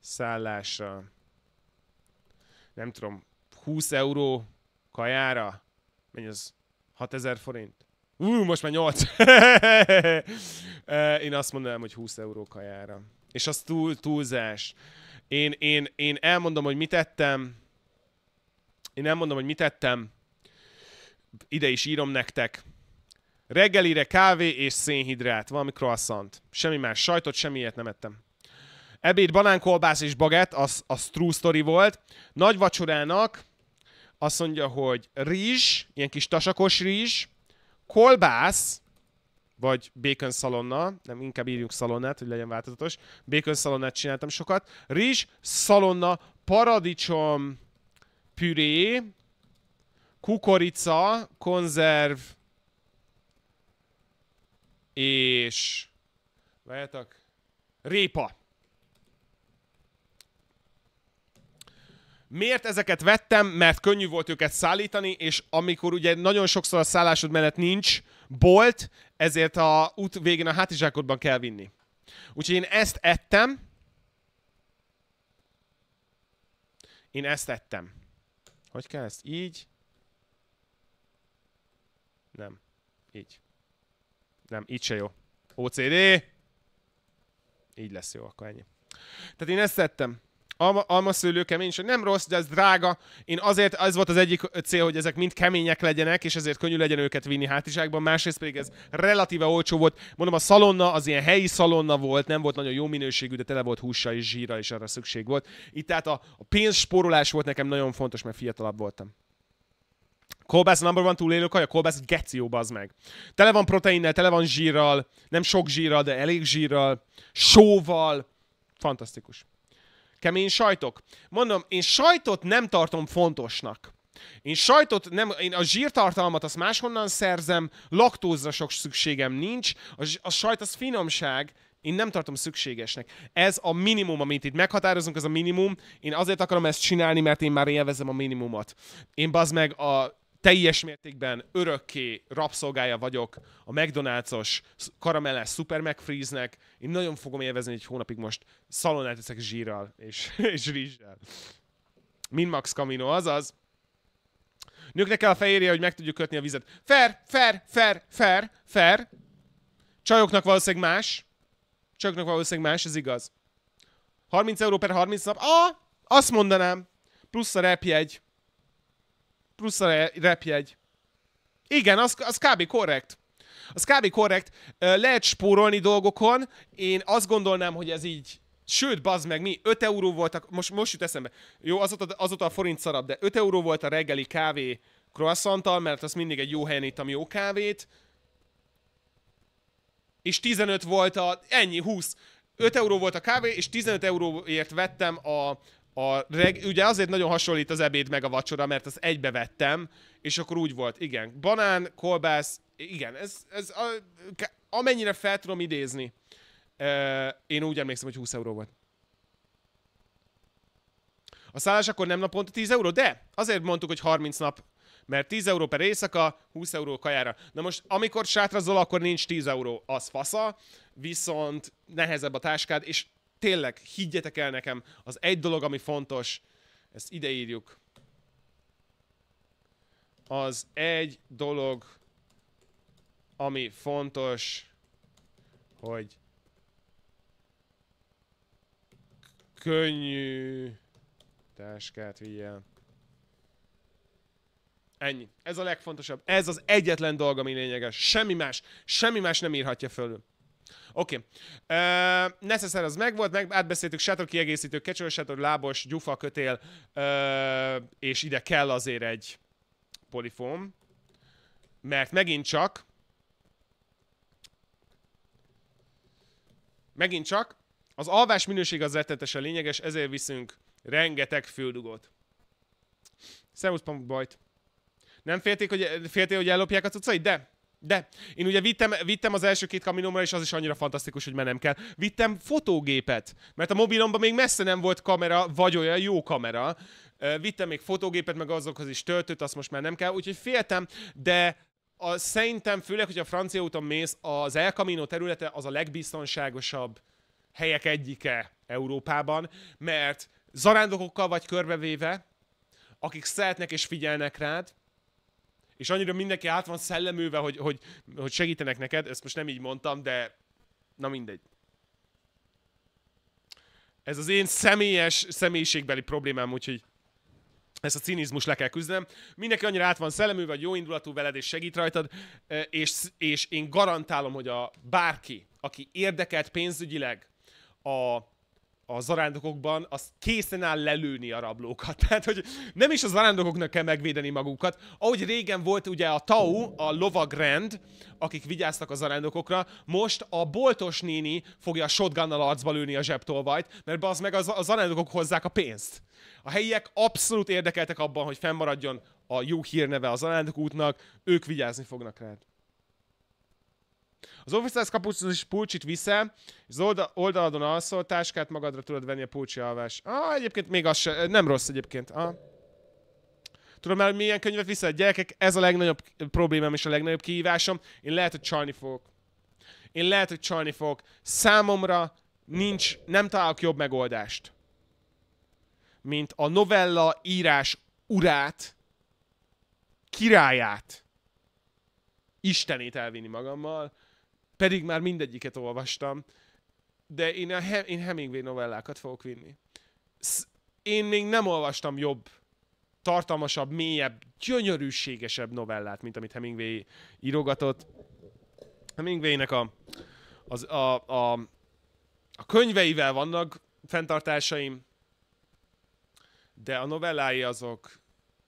szállásra, nem tudom, 20 euró kajára, mennyi az 6000 forint? Ú, most már 8. én azt mondanám, hogy 20 euró kajára. És az túl, túlzás. Én, én, én elmondom, hogy mit tettem. Én elmondom, hogy mit tettem. Ide is írom nektek. Reggelire kávé és szénhidrát, valami croissant. Semmi más sajtot, semmi ilyet nem ettem. Ebéd banánkolbász és bagett, az, az true story volt. Nagy vacsorának azt mondja, hogy rizs, ilyen kis tasakos rizs, kolbász, vagy bacon szalonna, nem, inkább írjuk szalonnát, hogy legyen változatos. Bacon szalonnát csináltam sokat. Rizs, szalonna, paradicsom, püré, kukorica, konzerv, és... Várjátok. Répa. Miért ezeket vettem? Mert könnyű volt őket szállítani, és amikor ugye nagyon sokszor a szállásod mellett nincs bolt, ezért a út végén a hátizsákodban kell vinni. Úgyhogy én ezt ettem. Én ezt ettem. Hogy kell ezt? Így? Nem. Így. Nem, így se jó. OCD! Így lesz jó, akkor ennyi. Tehát én ezt tettem alma, kemény, és Nem rossz, de ez drága. Én azért, az volt az egyik cél, hogy ezek mind kemények legyenek, és ezért könnyű legyen őket vinni hátizsákban. Másrészt pedig ez relatíve olcsó volt. Mondom, a szalonna az ilyen helyi szalonna volt, nem volt nagyon jó minőségű, de tele volt hússal és zsíra, és arra szükség volt. Itt tehát a, a pénzspórolás volt nekem nagyon fontos, mert fiatalabb voltam. Kolbász number van túlélő kaja, kolbász geció, bazd meg. Tele van proteinnel, tele van zsírral, nem sok zsírral, de elég zsírral, sóval, fantasztikus kemény sajtok. Mondom, én sajtot nem tartom fontosnak. Én sajtot, nem, én a zsírtartalmat azt máshonnan szerzem, laktózra sok szükségem nincs, a, a sajt az finomság, én nem tartom szükségesnek. Ez a minimum, amit itt meghatározunk, ez a minimum. Én azért akarom ezt csinálni, mert én már élvezem a minimumot. Én bazd meg a teljes mértékben örökké rabszolgája vagyok a McDonald's-os karamelles Super McFreeze-nek. Én nagyon fogom élvezni egy hónapig most szalonát eszek zsírral és, és rizssel. Minmax Camino, azaz. Nőknek kell a fehérje, hogy meg tudjuk kötni a vizet. Fair, fair, fair, fair, fair. Csajoknak valószínűleg más. Csajoknak valószínűleg más, ez igaz. 30 euró per 30 nap. Ah, azt mondanám. Plusz a repjegy plusz a e- repjegy. Igen, az, az kb. korrekt. Az kb. korrekt. Lehet spórolni dolgokon. Én azt gondolnám, hogy ez így... Sőt, bazd meg, mi? 5 euró voltak, most, most jut eszembe. Jó, azóta, azóta a forint szarab, de 5 euró volt a reggeli kávé croissanttal, mert az mindig egy jó helyen ittam jó kávét. És 15 volt a... Ennyi, 20. 5 euró volt a kávé, és 15 euróért vettem a, a reg, ugye azért nagyon hasonlít az ebéd meg a vacsora, mert az egybe vettem, és akkor úgy volt, igen, banán, kolbász, igen, ez, ez a, amennyire fel tudom idézni, én úgy emlékszem, hogy 20 euró volt. A szállás akkor nem naponta 10 euró, de azért mondtuk, hogy 30 nap, mert 10 euró per éjszaka, 20 euró kajára. Na most, amikor sátrazol, akkor nincs 10 euró, az fasza, viszont nehezebb a táskád, és tényleg higgyetek el nekem, az egy dolog, ami fontos, ezt ideírjuk. Az egy dolog, ami fontos, hogy könnyű táskát vigyel. Ennyi. Ez a legfontosabb. Ez az egyetlen dolog, ami lényeges. Semmi más. Semmi más nem írhatja fölül. Oké. Okay. Uh, Necesszer az volt, meg átbeszéltük sátor kiegészítő, kecsős sátor, lábos, gyufa, kötél, uh, és ide kell azért egy polifóm, mert megint csak megint csak az alvás minőség az rettetesen lényeges, ezért viszünk rengeteg füldugót. Szervusz, Pamuk Bajt. Nem félték, hogy, féltél, hogy ellopják a cuccait? De de. Én ugye vittem, vittem az első két kaminomra, és az is annyira fantasztikus, hogy menem kell. Vittem fotógépet, mert a mobilomban még messze nem volt kamera, vagy olyan jó kamera. Vittem még fotógépet, meg azokhoz is töltőt, azt most már nem kell, úgyhogy féltem, de a, szerintem főleg, hogy a francia úton mész, az El Camino területe az a legbiztonságosabb helyek egyike Európában, mert zarándokokkal vagy körbevéve, akik szeretnek és figyelnek rád, és annyira mindenki át van szellemülve, hogy, hogy, hogy segítenek neked, ezt most nem így mondtam, de na mindegy. Ez az én személyes, személyiségbeli problémám, úgyhogy ezt a cinizmus le kell küzdenem. Mindenki annyira át van szellemű, vagy jó indulatú veled, és segít rajtad, e, és, és én garantálom, hogy a bárki, aki érdekelt pénzügyileg a a zarándokokban, az készen áll lelőni a rablókat. Tehát, hogy nem is a zarándokoknak kell megvédeni magukat. Ahogy régen volt ugye a Tau, a Lovagrend, akik vigyáztak a zarándokokra, most a boltos néni fogja a shotgunnal arcba lőni a zsebtolvajt, mert az meg a zarándokok hozzák a pénzt. A helyiek abszolút érdekeltek abban, hogy fennmaradjon a jó hírneve a zarándok útnak, ők vigyázni fognak rád. Az Office kapucon is pulcsit viszel, és az oldaladon alszol, táskát magadra tudod venni a pulcsi alvás. Ah, egyébként még az se, nem rossz egyébként. Ah. Tudom már, hogy milyen könyvet viszel? Gyerekek, ez a legnagyobb problémám és a legnagyobb kihívásom. Én lehet, hogy csalni fogok. Én lehet, hogy csalni fogok. Számomra nincs, nem találok jobb megoldást, mint a novella írás urát, királyát, Istenét elvinni magammal, pedig már mindegyiket olvastam, de én, a He- én Hemingway novellákat fogok vinni. Sz- én még nem olvastam jobb, tartalmasabb, mélyebb, gyönyörűségesebb novellát, mint amit Hemingway írogatott. Hemingwaynek a, az, a, a, a könyveivel vannak fenntartásaim, de a novellái azok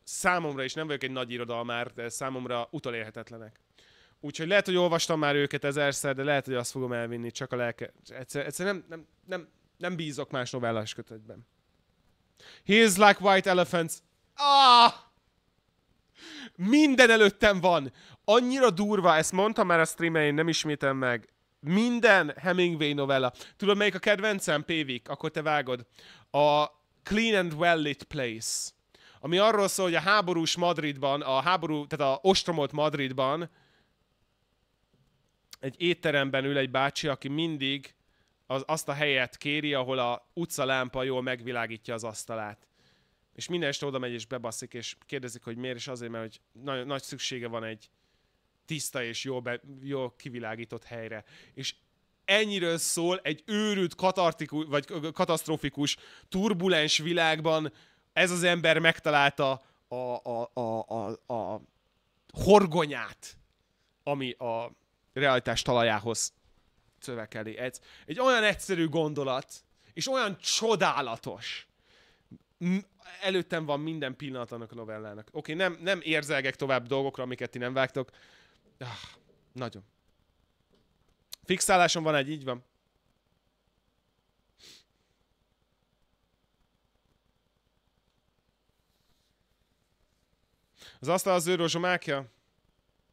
számomra, és nem vagyok egy nagy irodalmár, de számomra utolérhetetlenek. Úgyhogy lehet, hogy olvastam már őket ezerszer, de lehet, hogy azt fogom elvinni, csak a lelke. Egyszer, egyszer nem, nem, nem, nem bízok más novellás kötetben. He's like white elephants. Ah! Minden előttem van. Annyira durva, ezt mondtam már a streamein, nem ismétem meg. Minden Hemingway novella. Tudod, melyik a kedvencem, Pévik? Akkor te vágod. A Clean and Well-Lit Place. Ami arról szól, hogy a háborús Madridban, a háború, tehát a ostromolt Madridban egy étteremben ül egy bácsi, aki mindig az, azt a helyet kéri, ahol a lámpa jól megvilágítja az asztalát. És minden este oda megy és bebaszik, és kérdezik, hogy miért, és azért, mert hogy nagy, nagy szüksége van egy tiszta és jól, be, jól kivilágított helyre. És ennyiről szól egy őrült, katartikus, vagy katasztrofikus, turbulens világban ez az ember megtalálta a, a, a, a, a horgonyát, ami a realitás talajához szövekeli. Ez egy olyan egyszerű gondolat, és olyan csodálatos. Előttem van minden pillanat annak a novellának. Oké, okay, nem, nem érzelgek tovább dolgokra, amiket ti nem vágtok. Ah, nagyon. Fixálásom van egy, így van. Az asztal az őró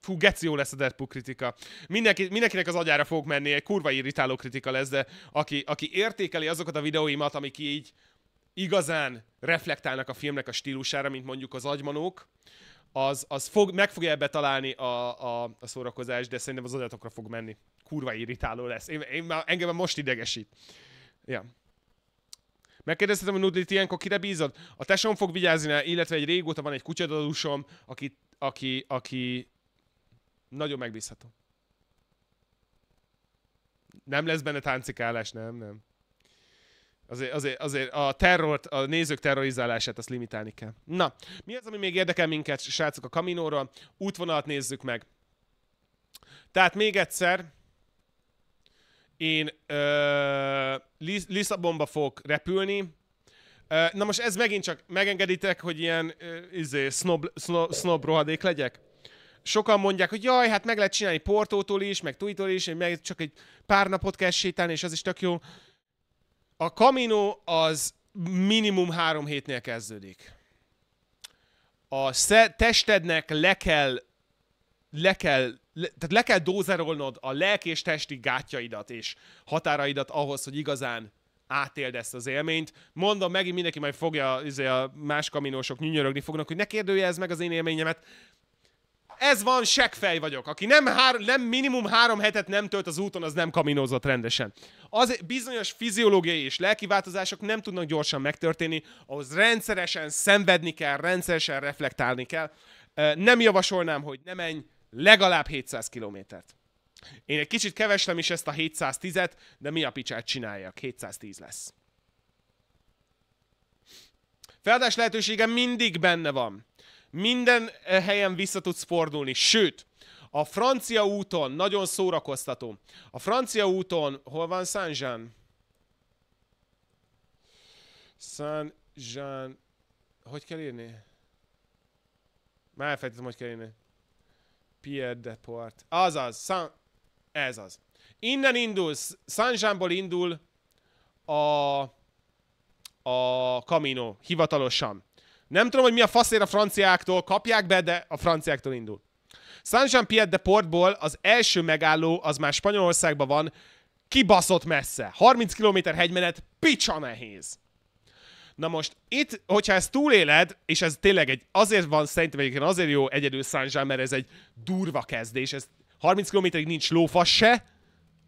Fú, geci jó lesz a Deadpool kritika. Mindenki, mindenkinek az agyára fog menni, egy kurva irritáló kritika lesz, de aki, aki értékeli azokat a videóimat, amik így igazán reflektálnak a filmnek a stílusára, mint mondjuk az agymanók, az, az fog, meg fogja ebbe találni a, a, a szórakozást, de szerintem az adatokra fog menni. Kurva irritáló lesz. Én, én már, engem most idegesít. Ja. Megkérdeztem a Nudlit ilyenkor, kire bízod? A tesóm fog vigyázni illetve egy régóta van egy kutyadadusom, aki, aki, aki nagyon megbízható. Nem lesz benne táncikálás, nem, nem. Azért, azért, azért a terrort, a nézők terrorizálását azt limitálni kell. Na, mi az, ami még érdekel minket, srácok, a kaminóról? Útvonalat nézzük meg. Tehát még egyszer, én ö, Lisz- Lisszabonba fogok repülni. Ö, na most ez megint csak megengeditek, hogy ilyen ö, izé, snob, snob, snob rohadék legyek? sokan mondják, hogy jaj, hát meg lehet csinálni Portótól is, meg Tuitól is, meg csak egy pár napot kell sétálni, és az is tök jó. A Camino az minimum három hétnél kezdődik. A testednek le kell, le kell le, tehát le kell dózerolnod a lelk és testi gátjaidat és határaidat ahhoz, hogy igazán átéld ezt az élményt. Mondom, megint mindenki majd fogja izé, a más kaminósok nyűnyörögni fognak, hogy ne ez meg az én élményemet. Ez van, seggfej vagyok. Aki nem, hár, nem minimum három hetet nem tölt az úton, az nem kaminózott rendesen. Az bizonyos fiziológiai és lelki változások nem tudnak gyorsan megtörténni, ahhoz rendszeresen szenvedni kell, rendszeresen reflektálni kell. Nem javasolnám, hogy ne menj legalább 700 kilométert. Én egy kicsit keveslem is ezt a 710-et, de mi a picsát csináljak? 710 lesz. Feladás lehetősége mindig benne van minden eh, helyen vissza tudsz fordulni, sőt, a francia úton nagyon szórakoztató. A francia úton, hol van Saint-Jean? Saint-Jean... Hogy kell írni? Már elfelejtettem, hogy kell írni. Pierre de Port. Azaz, Saint... Ez az. Innen indul, Saint-Jeanból indul a, a Camino, hivatalosan. Nem tudom, hogy mi a faszér a franciáktól kapják be, de a franciáktól indul. Saint-Jean-Pierre de Portból az első megálló az már Spanyolországban van, kibaszott messze. 30 km hegymenet, picsa nehéz. Na most itt, hogyha ezt túléled, és ez tényleg egy, azért van szerintem egyébként azért jó egyedül Saint-Jean, mert ez egy durva kezdés, ez 30 kilométerig nincs lófas se,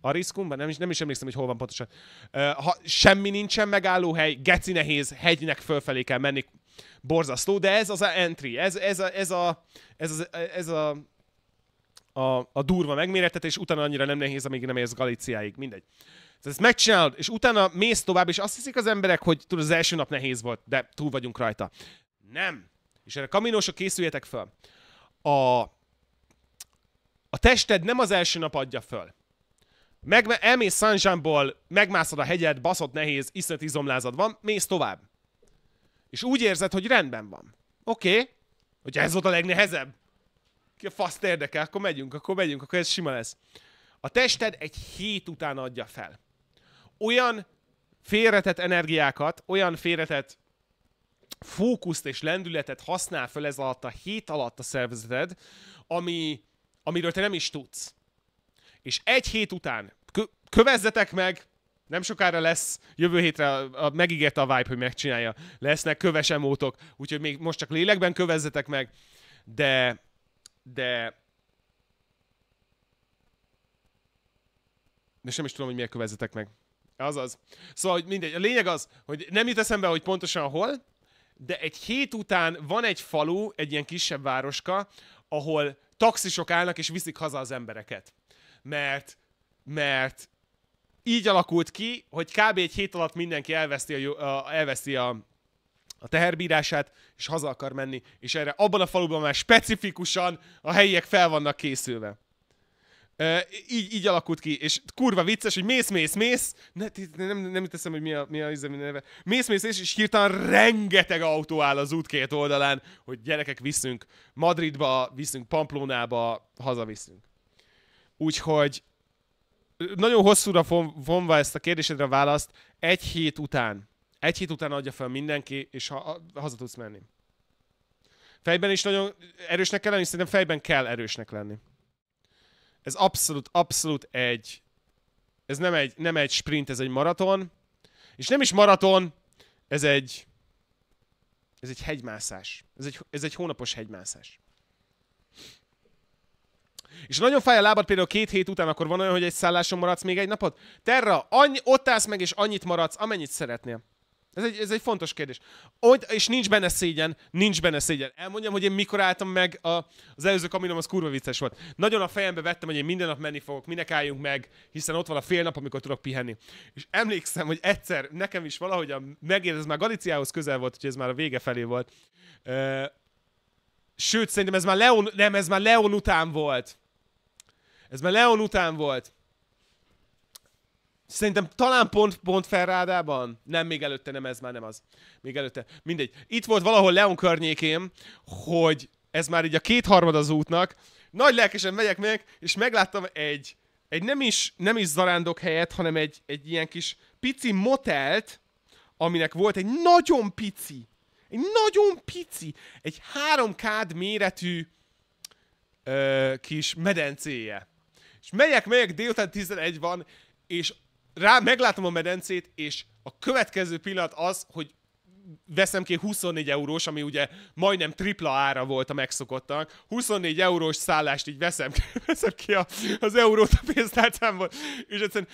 a riskumban, nem is, nem is emlékszem, hogy hol van pontosan. Uh, ha, semmi nincsen hely, geci nehéz, hegynek fölfelé kell menni, borzasztó, de ez az a entry, ez, ez, a, ez, a, ez, a, ez a, a, a durva megmérettetés, utána annyira nem nehéz, amíg nem érsz Galiciáig, mindegy. Ezt megcsinálod, és utána mész tovább, és azt hiszik az emberek, hogy tudod, az első nap nehéz volt, de túl vagyunk rajta. Nem. És erre kaminósok, készüljetek fel. A, a tested nem az első nap adja föl. Meg, elmész Sanzsánból, megmászod a hegyet, baszott nehéz, iszonyat izomlázad van, mész tovább. És úgy érzed, hogy rendben van. Oké, okay. hogy ez volt a legnehezebb, ki a faszt érdekel, akkor megyünk, akkor megyünk, akkor ez sima lesz. A tested egy hét után adja fel. Olyan félretett energiákat, olyan félretett fókuszt és lendületet használ fel ez alatt a hét alatt a szervezeted, ami, amiről te nem is tudsz. És egy hét után kö- kövezzetek meg, nem sokára lesz, jövő hétre a, a, megígérte a Vibe, hogy megcsinálja. Lesznek köves emótok, úgyhogy még most csak lélekben kövezzetek meg, de, de de sem is tudom, hogy miért kövezzetek meg. Azaz. Szóval, hogy mindegy. A lényeg az, hogy nem jut eszembe, hogy pontosan hol, de egy hét után van egy falu, egy ilyen kisebb városka, ahol taxisok állnak és viszik haza az embereket. Mert, mert így alakult ki, hogy kb. egy hét alatt mindenki elveszti a, a, elveszti a, a teherbírását, és haza akar menni, és erre abban a faluban már specifikusan a helyiek fel vannak készülve. E, így, így alakult ki, és kurva vicces, hogy mész, mész, mész, ne, nem, nem teszem, hogy mi a, mi a izé, mi a neve, mész, mész, és, és hirtelen rengeteg autó áll az út két oldalán, hogy gyerekek viszünk Madridba, viszünk Pamplónába, hazaviszünk. Úgyhogy nagyon hosszúra vonva ezt a kérdésedre a választ, egy hét után. Egy hét után adja fel mindenki, és ha, haza tudsz menni. Fejben is nagyon erősnek kell lenni, szerintem fejben kell erősnek lenni. Ez abszolút, abszolút egy... Ez nem egy, nem egy sprint, ez egy maraton. És nem is maraton, ez egy... Ez egy hegymászás. Ez egy, ez egy hónapos hegymászás. És nagyon fáj a lábad például két hét után, akkor van olyan, hogy egy szálláson maradsz még egy napot? Terra, annyi, ott állsz meg, és annyit maradsz, amennyit szeretnél. Ez egy, ez egy fontos kérdés. Ogy, és nincs benne szégyen, nincs benne szégyen. Elmondjam, hogy én mikor álltam meg a, az előző kaminom, az kurva vicces volt. Nagyon a fejembe vettem, hogy én minden nap menni fogok, minek álljunk meg, hiszen ott van a fél nap, amikor tudok pihenni. És emlékszem, hogy egyszer nekem is valahogy megérdez ez már Galiciához közel volt, hogy ez már a vége felé volt. Sőt, szerintem ez már Leon, nem, ez már Leon után volt. Ez már Leon után volt. Szerintem talán pont, pont Ferrádában. Nem, még előtte nem, ez már nem az. Még előtte. Mindegy. Itt volt valahol Leon környékén, hogy ez már így a kétharmad az útnak. Nagy lelkesen megyek meg, és megláttam egy, egy nem is, nem is zarándok helyet, hanem egy, egy ilyen kis pici motelt, aminek volt egy nagyon pici, egy nagyon pici, egy három kád méretű ö, kis medencéje. És megyek, megyek, délután 11 van, és rá meglátom a medencét, és a következő pillanat az, hogy veszem ki 24 eurós, ami ugye majdnem tripla ára volt a megszokottan. 24 eurós szállást így veszem, ki, veszem ki a, az eurót a pénztárcámból, és egyszerűen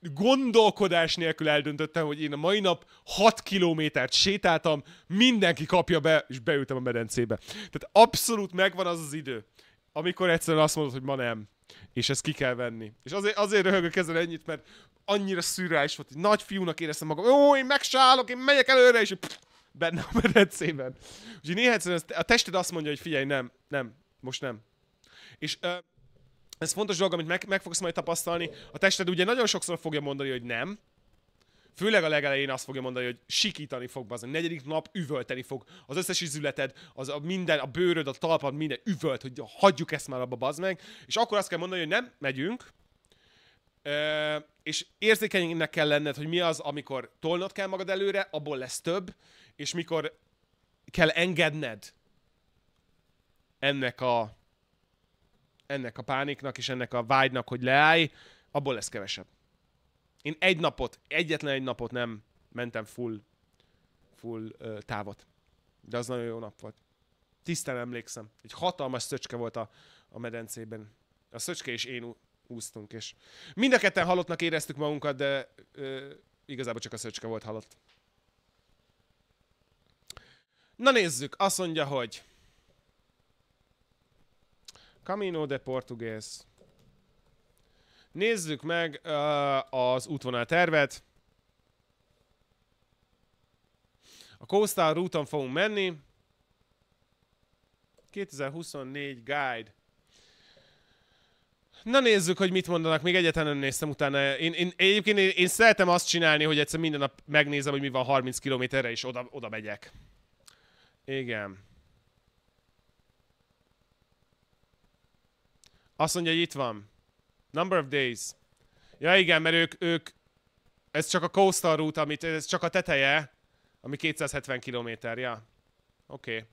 gondolkodás nélkül eldöntöttem, hogy én a mai nap 6 kilométert sétáltam, mindenki kapja be, és beültem a medencébe. Tehát abszolút megvan az az idő, amikor egyszerűen azt mondod, hogy ma nem, és ezt ki kell venni. És azért, azért röhögök ezen ennyit, mert annyira szürreális volt, hogy nagy fiúnak éreztem magam, ó, én megsállok, én megyek előre, és pff, benne a medencében. Úgyhogy néha egyszerűen a tested azt mondja, hogy figyelj, nem, nem, most nem. És ö, ez fontos dolog, amit meg, meg fogsz majd tapasztalni. A tested ugye nagyon sokszor fogja mondani, hogy nem, Főleg a legelején azt fogja mondani, hogy sikítani fog az a negyedik nap üvölteni fog. Az összes izületed, az a minden, a bőröd, a talpad, minden üvölt, hogy hagyjuk ezt már abba bazd meg. És akkor azt kell mondani, hogy nem, megyünk, Ö, és érzékenynek kell lenned, hogy mi az, amikor tolnod kell magad előre, abból lesz több, és mikor kell engedned ennek a ennek a pániknak és ennek a vágynak, hogy leállj, abból lesz kevesebb. Én egy napot, egyetlen egy napot nem mentem full, full uh, távot. De az nagyon jó nap volt. Tisztán emlékszem. Egy hatalmas szöcske volt a, a medencében. A szöcske és én úsztunk, és mind a ketten halottnak éreztük magunkat, de uh, igazából csak a szöcske volt halott. Na nézzük, azt mondja, hogy Camino de Portugués. Nézzük meg uh, az útvonal tervet. A Coastal úton fogunk menni. 2024 Guide. Na nézzük, hogy mit mondanak. Még egyetlen nem néztem utána. Én, én, egyébként én, én szeretem azt csinálni, hogy egyszer minden nap megnézem, hogy mi van 30 kilométerre, és oda, oda megyek. Igen. Azt mondja, hogy itt van. Number of days. Ja igen, mert ők, ők ez csak a coastal route, amit, ez csak a teteje, ami 270 km, ja. Oké. Okay.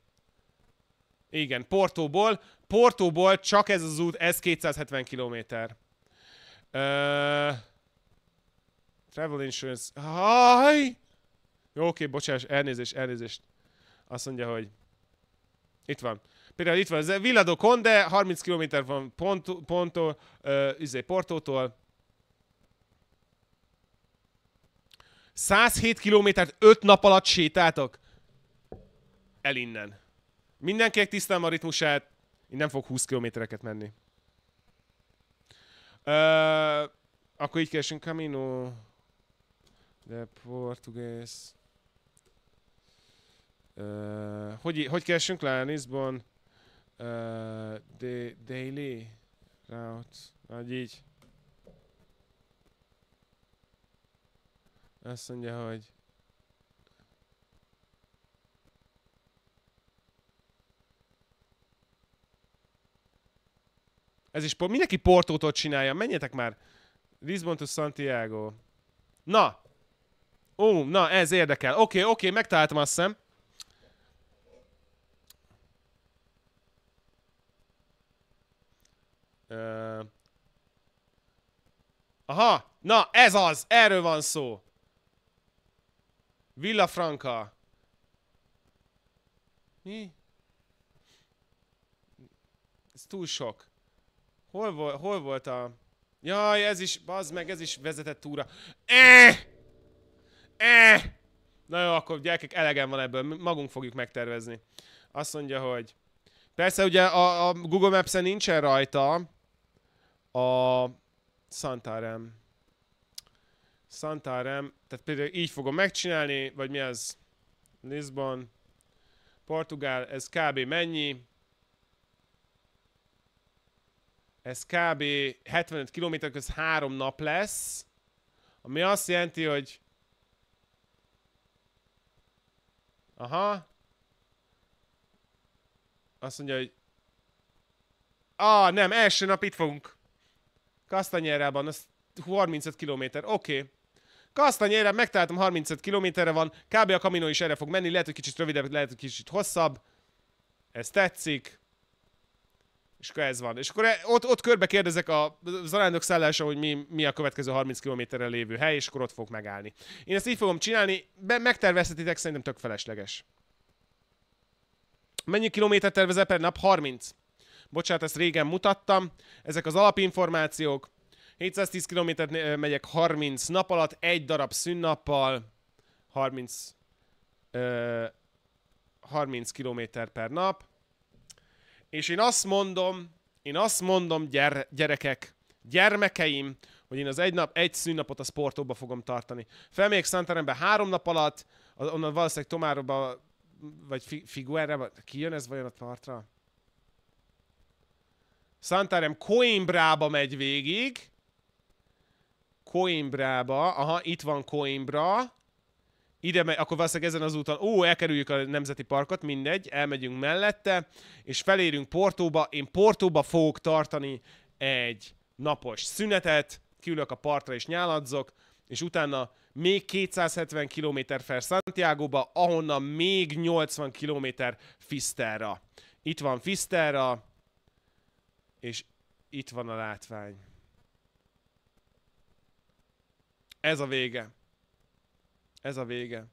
Igen, Portóból. Portóból csak ez az út, ez 270 km. Uh, travel insurance. Haj! Jó, oké, okay, bocsáss, elnézést, elnézést. Azt mondja, hogy... Itt van. Például itt van ez Villado Conde, 30 km van Ponto, Ponto uh, izé, Portótól. 107 kilométert 5 nap alatt sétáltak? El innen. Mindenkinek tisztán a ritmusát, én nem fog 20 kilométereket menni. Uh, akkor így keresünk Camino de Portugues. Uh, hogy, hogy keresünk le? Lisbon, de, daily routes, vagy így. Azt mondja, hogy Ez is, mindenki Portótól csinálja, menjetek már. Lisbon to Santiago. Na! Ó, na ez érdekel. Oké, okay, oké, okay, megtaláltam azt hiszem. Uh, Aha, na ez az, erről van szó. Villafranca. Mi? Ez túl sok. Hol, vo hol volt a... Jaj, ez is, bazd meg, ez is vezetett túra. Eh! Eh! Na jó, akkor gyerekek, elegem van ebből, magunk fogjuk megtervezni. Azt mondja, hogy... Persze ugye a, a Google Maps-en nincsen rajta, a Santarem. Santarem, tehát például így fogom megcsinálni, vagy mi az Lisbon, Portugál, ez kb. mennyi? Ez kb. 75 km köz három nap lesz, ami azt jelenti, hogy Aha. Azt mondja, hogy... Ah, nem, első nap itt fogunk. Kastanyerában, az 35 km, oké. Okay. Kastanyerában megtaláltam 35 kilométerre van, kb. a kaminó is erre fog menni, lehet, hogy kicsit rövidebb, lehet, hogy kicsit hosszabb. Ez tetszik. És akkor ez van. És akkor e, ott, ott körbe kérdezek a zarándok szállása, hogy mi, mi a következő 30 kilométerre lévő hely, és akkor ott fog megállni. Én ezt így fogom csinálni, be, megtervezhetitek, szerintem tök felesleges. Mennyi kilométer tervezel per nap? 30. Bocsánat, ezt régen mutattam. Ezek az alapinformációk. 710 km megyek 30 nap alatt, egy darab szünnappal, 30, ö, 30 kilométer per nap. És én azt mondom, én azt mondom, gyere, gyerekek, gyermekeim, hogy én az egy nap, egy szünnapot a sportóba fogom tartani. Felmegyek Szentterembe három nap alatt, onnan valószínűleg Tomároba, vagy Figuerre, ki jön ez vajon a partra? Santarem Coimbrába megy végig. Coimbrába. Aha, itt van Coimbra. Ide megy, akkor valószínűleg ezen az úton, ó, elkerüljük a Nemzeti Parkot, mindegy, elmegyünk mellette, és felérünk Portóba. Én Portóba fogok tartani egy napos szünetet, kiülök a partra és nyáladzok, és utána még 270 km fel Santiago-ba, ahonnan még 80 km Fisterra. Itt van Fisterra, és itt van a látvány. Ez a vége. Ez a vége.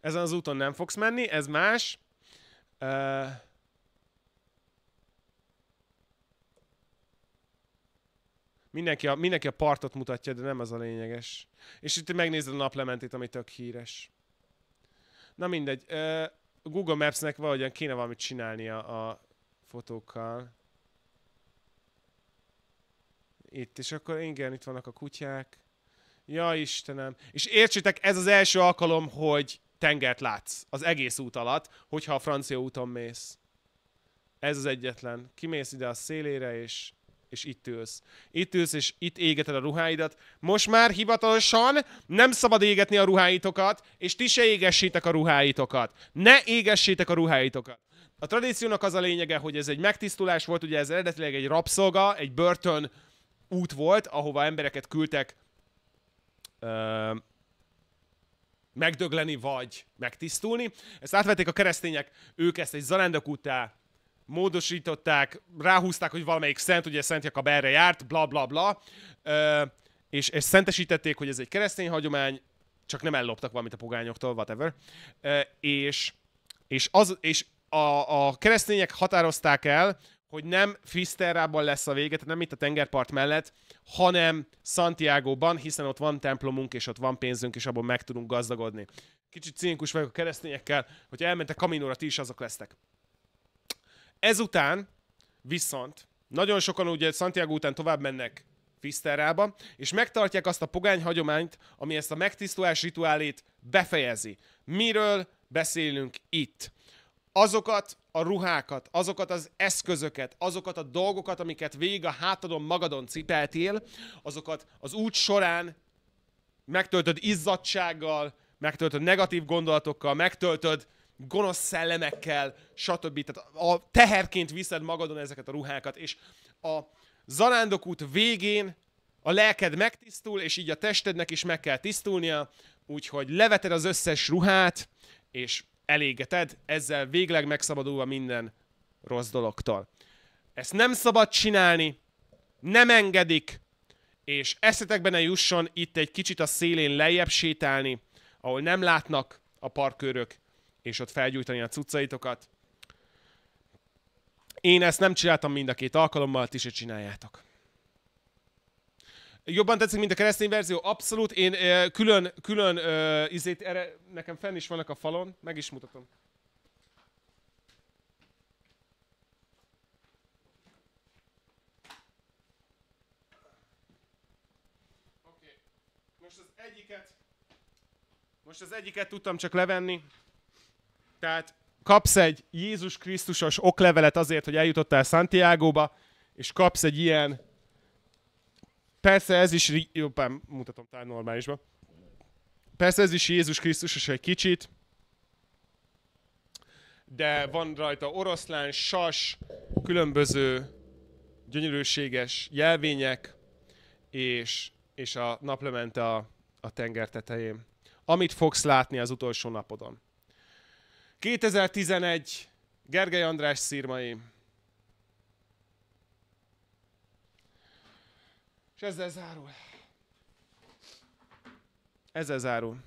Ezen az úton nem fogsz menni, ez más. Uh, mindenki, a, mindenki a partot mutatja, de nem az a lényeges. És itt megnézed a naplementét, ami tök híres. Na mindegy. Uh, Google Maps-nek valahogyan kéne valamit csinálni a fotókkal. Itt, és akkor igen, itt vannak a kutyák. Ja, Istenem. És értsétek, ez az első alkalom, hogy tengert látsz az egész út alatt, hogyha a francia úton mész. Ez az egyetlen. Kimész ide a szélére, és, és itt ülsz. Itt ülsz, és itt égeted a ruháidat. Most már hivatalosan nem szabad égetni a ruháitokat, és ti se égessétek a ruháitokat. Ne égessétek a ruháitokat. A tradíciónak az a lényege, hogy ez egy megtisztulás volt, ugye ez eredetileg egy rabszolga, egy börtön út volt, ahova embereket küldtek ö, megdögleni vagy megtisztulni. Ezt átvették a keresztények, ők ezt egy zarándok után módosították, ráhúzták, hogy valamelyik szent, ugye Szent Jakab erre járt, bla bla bla, ö, és, és szentesítették, hogy ez egy keresztény hagyomány, csak nem elloptak valamit a pogányoktól, whatever. Ö, és, és, az, és a, a keresztények határozták el, hogy nem Fisterrában lesz a vége, tehát nem itt a tengerpart mellett, hanem Santiago-ban, hiszen ott van templomunk, és ott van pénzünk, és abból meg tudunk gazdagodni. Kicsit cinikus vagyok a keresztényekkel, hogy elmentek kaminóra, ti is azok lesztek. Ezután viszont nagyon sokan ugye Santiago után tovább mennek Fisterrába, és megtartják azt a pogány hagyományt, ami ezt a megtisztulás rituálét befejezi. Miről beszélünk itt? Azokat a ruhákat, azokat az eszközöket, azokat a dolgokat, amiket végig a hátadon magadon cipeltél, azokat az út során megtöltöd izzadsággal, megtöltöd negatív gondolatokkal, megtöltöd gonosz szellemekkel, stb. Tehát a teherként viszed magadon ezeket a ruhákat, és a zarándokút végén a lelked megtisztul, és így a testednek is meg kell tisztulnia, úgyhogy leveted az összes ruhát, és elégeted, ezzel végleg megszabadulva minden rossz dologtól. Ezt nem szabad csinálni, nem engedik, és eszetekben ne jusson itt egy kicsit a szélén lejjebb sétálni, ahol nem látnak a parkőrök, és ott felgyújtani a cuccaitokat. Én ezt nem csináltam mind a két alkalommal, ti se csináljátok. Jobban tetszik, mint a keresztény verzió? Abszolút. Én eh, külön, külön e, izét, erre nekem fenn is vannak a falon, meg is mutatom. Most az egyiket, most az egyiket tudtam csak levenni. Tehát kapsz egy Jézus Krisztusos oklevelet azért, hogy eljutottál Santiago-ba, és kapsz egy ilyen persze ez is, jobban mutatom talán normálisba. Persze ez is Jézus is egy kicsit, de van rajta oroszlán, sas, különböző gyönyörűséges jelvények, és, és a naplemente a, a tenger tetején. Amit fogsz látni az utolsó napodon. 2011, Gergely András szírmai. És ezzel zárul. Ezzel zárul.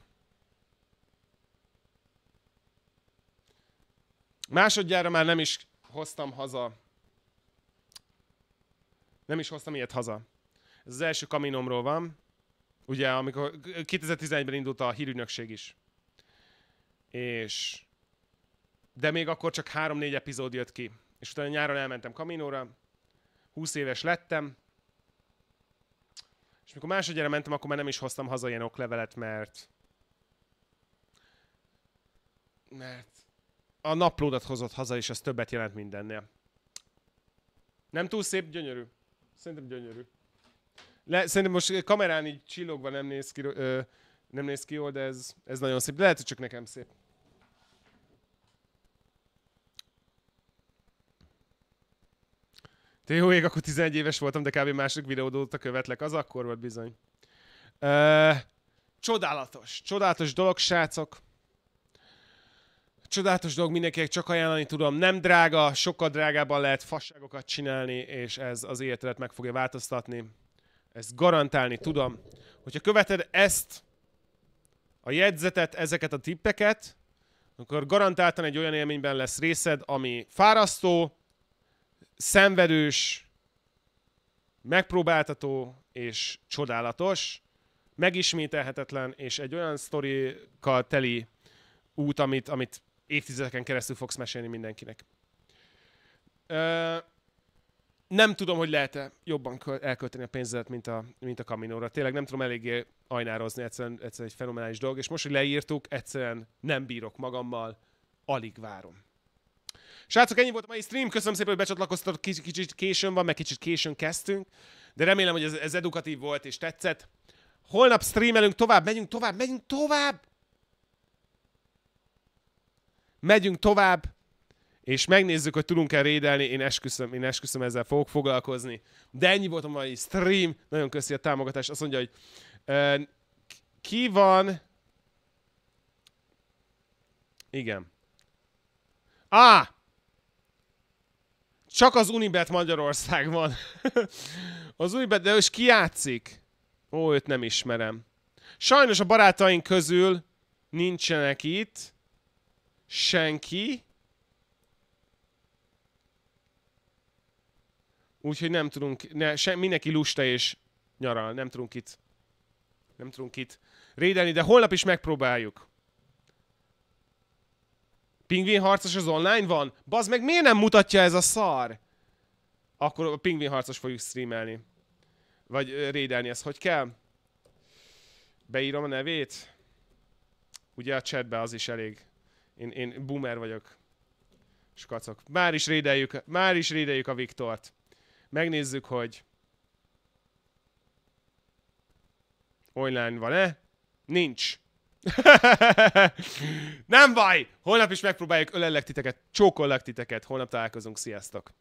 Másodjára már nem is hoztam haza. Nem is hoztam ilyet haza. Ez az első kaminomról van. Ugye, amikor 2011-ben indult a hírügynökség is. És... De még akkor csak 3-4 epizód jött ki. És utána nyáron elmentem kaminóra, 20 éves lettem, és mikor másodjára mentem, akkor már nem is hoztam haza ilyen oklevelet, mert... Mert a naplódat hozott haza, és az többet jelent mindennél. Nem túl szép, gyönyörű. Szerintem gyönyörű. Le, szerintem most kamerán így csillogva nem néz ki, ö, nem néz ki jól, de ez, ez nagyon szép. De lehet, hogy csak nekem szép. Te jó ég, akkor 11 éves voltam, de kb. második videód óta követlek. Az akkor volt bizony. Ö, csodálatos. Csodálatos dolog, srácok. Csodálatos dolog mindenkinek, csak ajánlani tudom. Nem drága, sokkal drágában lehet fasságokat csinálni, és ez az életedet meg fogja változtatni. Ezt garantálni tudom. Hogyha követed ezt, a jegyzetet, ezeket a tippeket, akkor garantáltan egy olyan élményben lesz részed, ami fárasztó, szenvedős, megpróbáltató és csodálatos, megismételhetetlen és egy olyan sztorikkal teli út, amit, amit évtizedeken keresztül fogsz mesélni mindenkinek. Ö, nem tudom, hogy lehet-e jobban elkölteni a pénzedet, mint a, mint a kaminóra. Tényleg nem tudom eléggé ajnározni, egyszerűen, egyszerűen egy fenomenális dolog, és most, hogy leírtuk, egyszerűen nem bírok magammal, alig várom. Srácok, ennyi volt a mai stream. Köszönöm szépen, hogy becsatlakoztatok. Kicsit, kicsit későn van, meg kicsit későn kezdtünk. De remélem, hogy ez, ez edukatív volt és tetszett. Holnap streamelünk tovább, megyünk tovább, megyünk tovább! Megyünk tovább, és megnézzük, hogy tudunk-e rédelni. Én esküszöm, én esküszöm, ezzel fogok foglalkozni. De ennyi volt a mai stream. Nagyon köszi a támogatást. Azt mondja, hogy uh, ki van... Igen. Ah! Csak az Unibet Magyarország van az Unibet, de ő is kiátszik. Ó, őt nem ismerem. Sajnos a barátaink közül nincsenek itt. Senki. Úgyhogy nem tudunk, ne, se, mindenki lusta és nyaral, nem tudunk itt. Nem tudunk itt rédelni, de holnap is megpróbáljuk. Pingvin harcos az online van? Bazd meg, miért nem mutatja ez a szar? Akkor a pingvin harcos fogjuk streamelni. Vagy rédelni, ezt hogy kell? Beírom a nevét? Ugye a chatbe az is elég. Én, én boomer vagyok. És kacok. Már is rédeljük, már is rédeljük a Viktort. Megnézzük, hogy online van-e? Nincs. Nem baj! Holnap is megpróbáljuk, ölellek titeket, csókollak titeket, holnap találkozunk, sziasztok!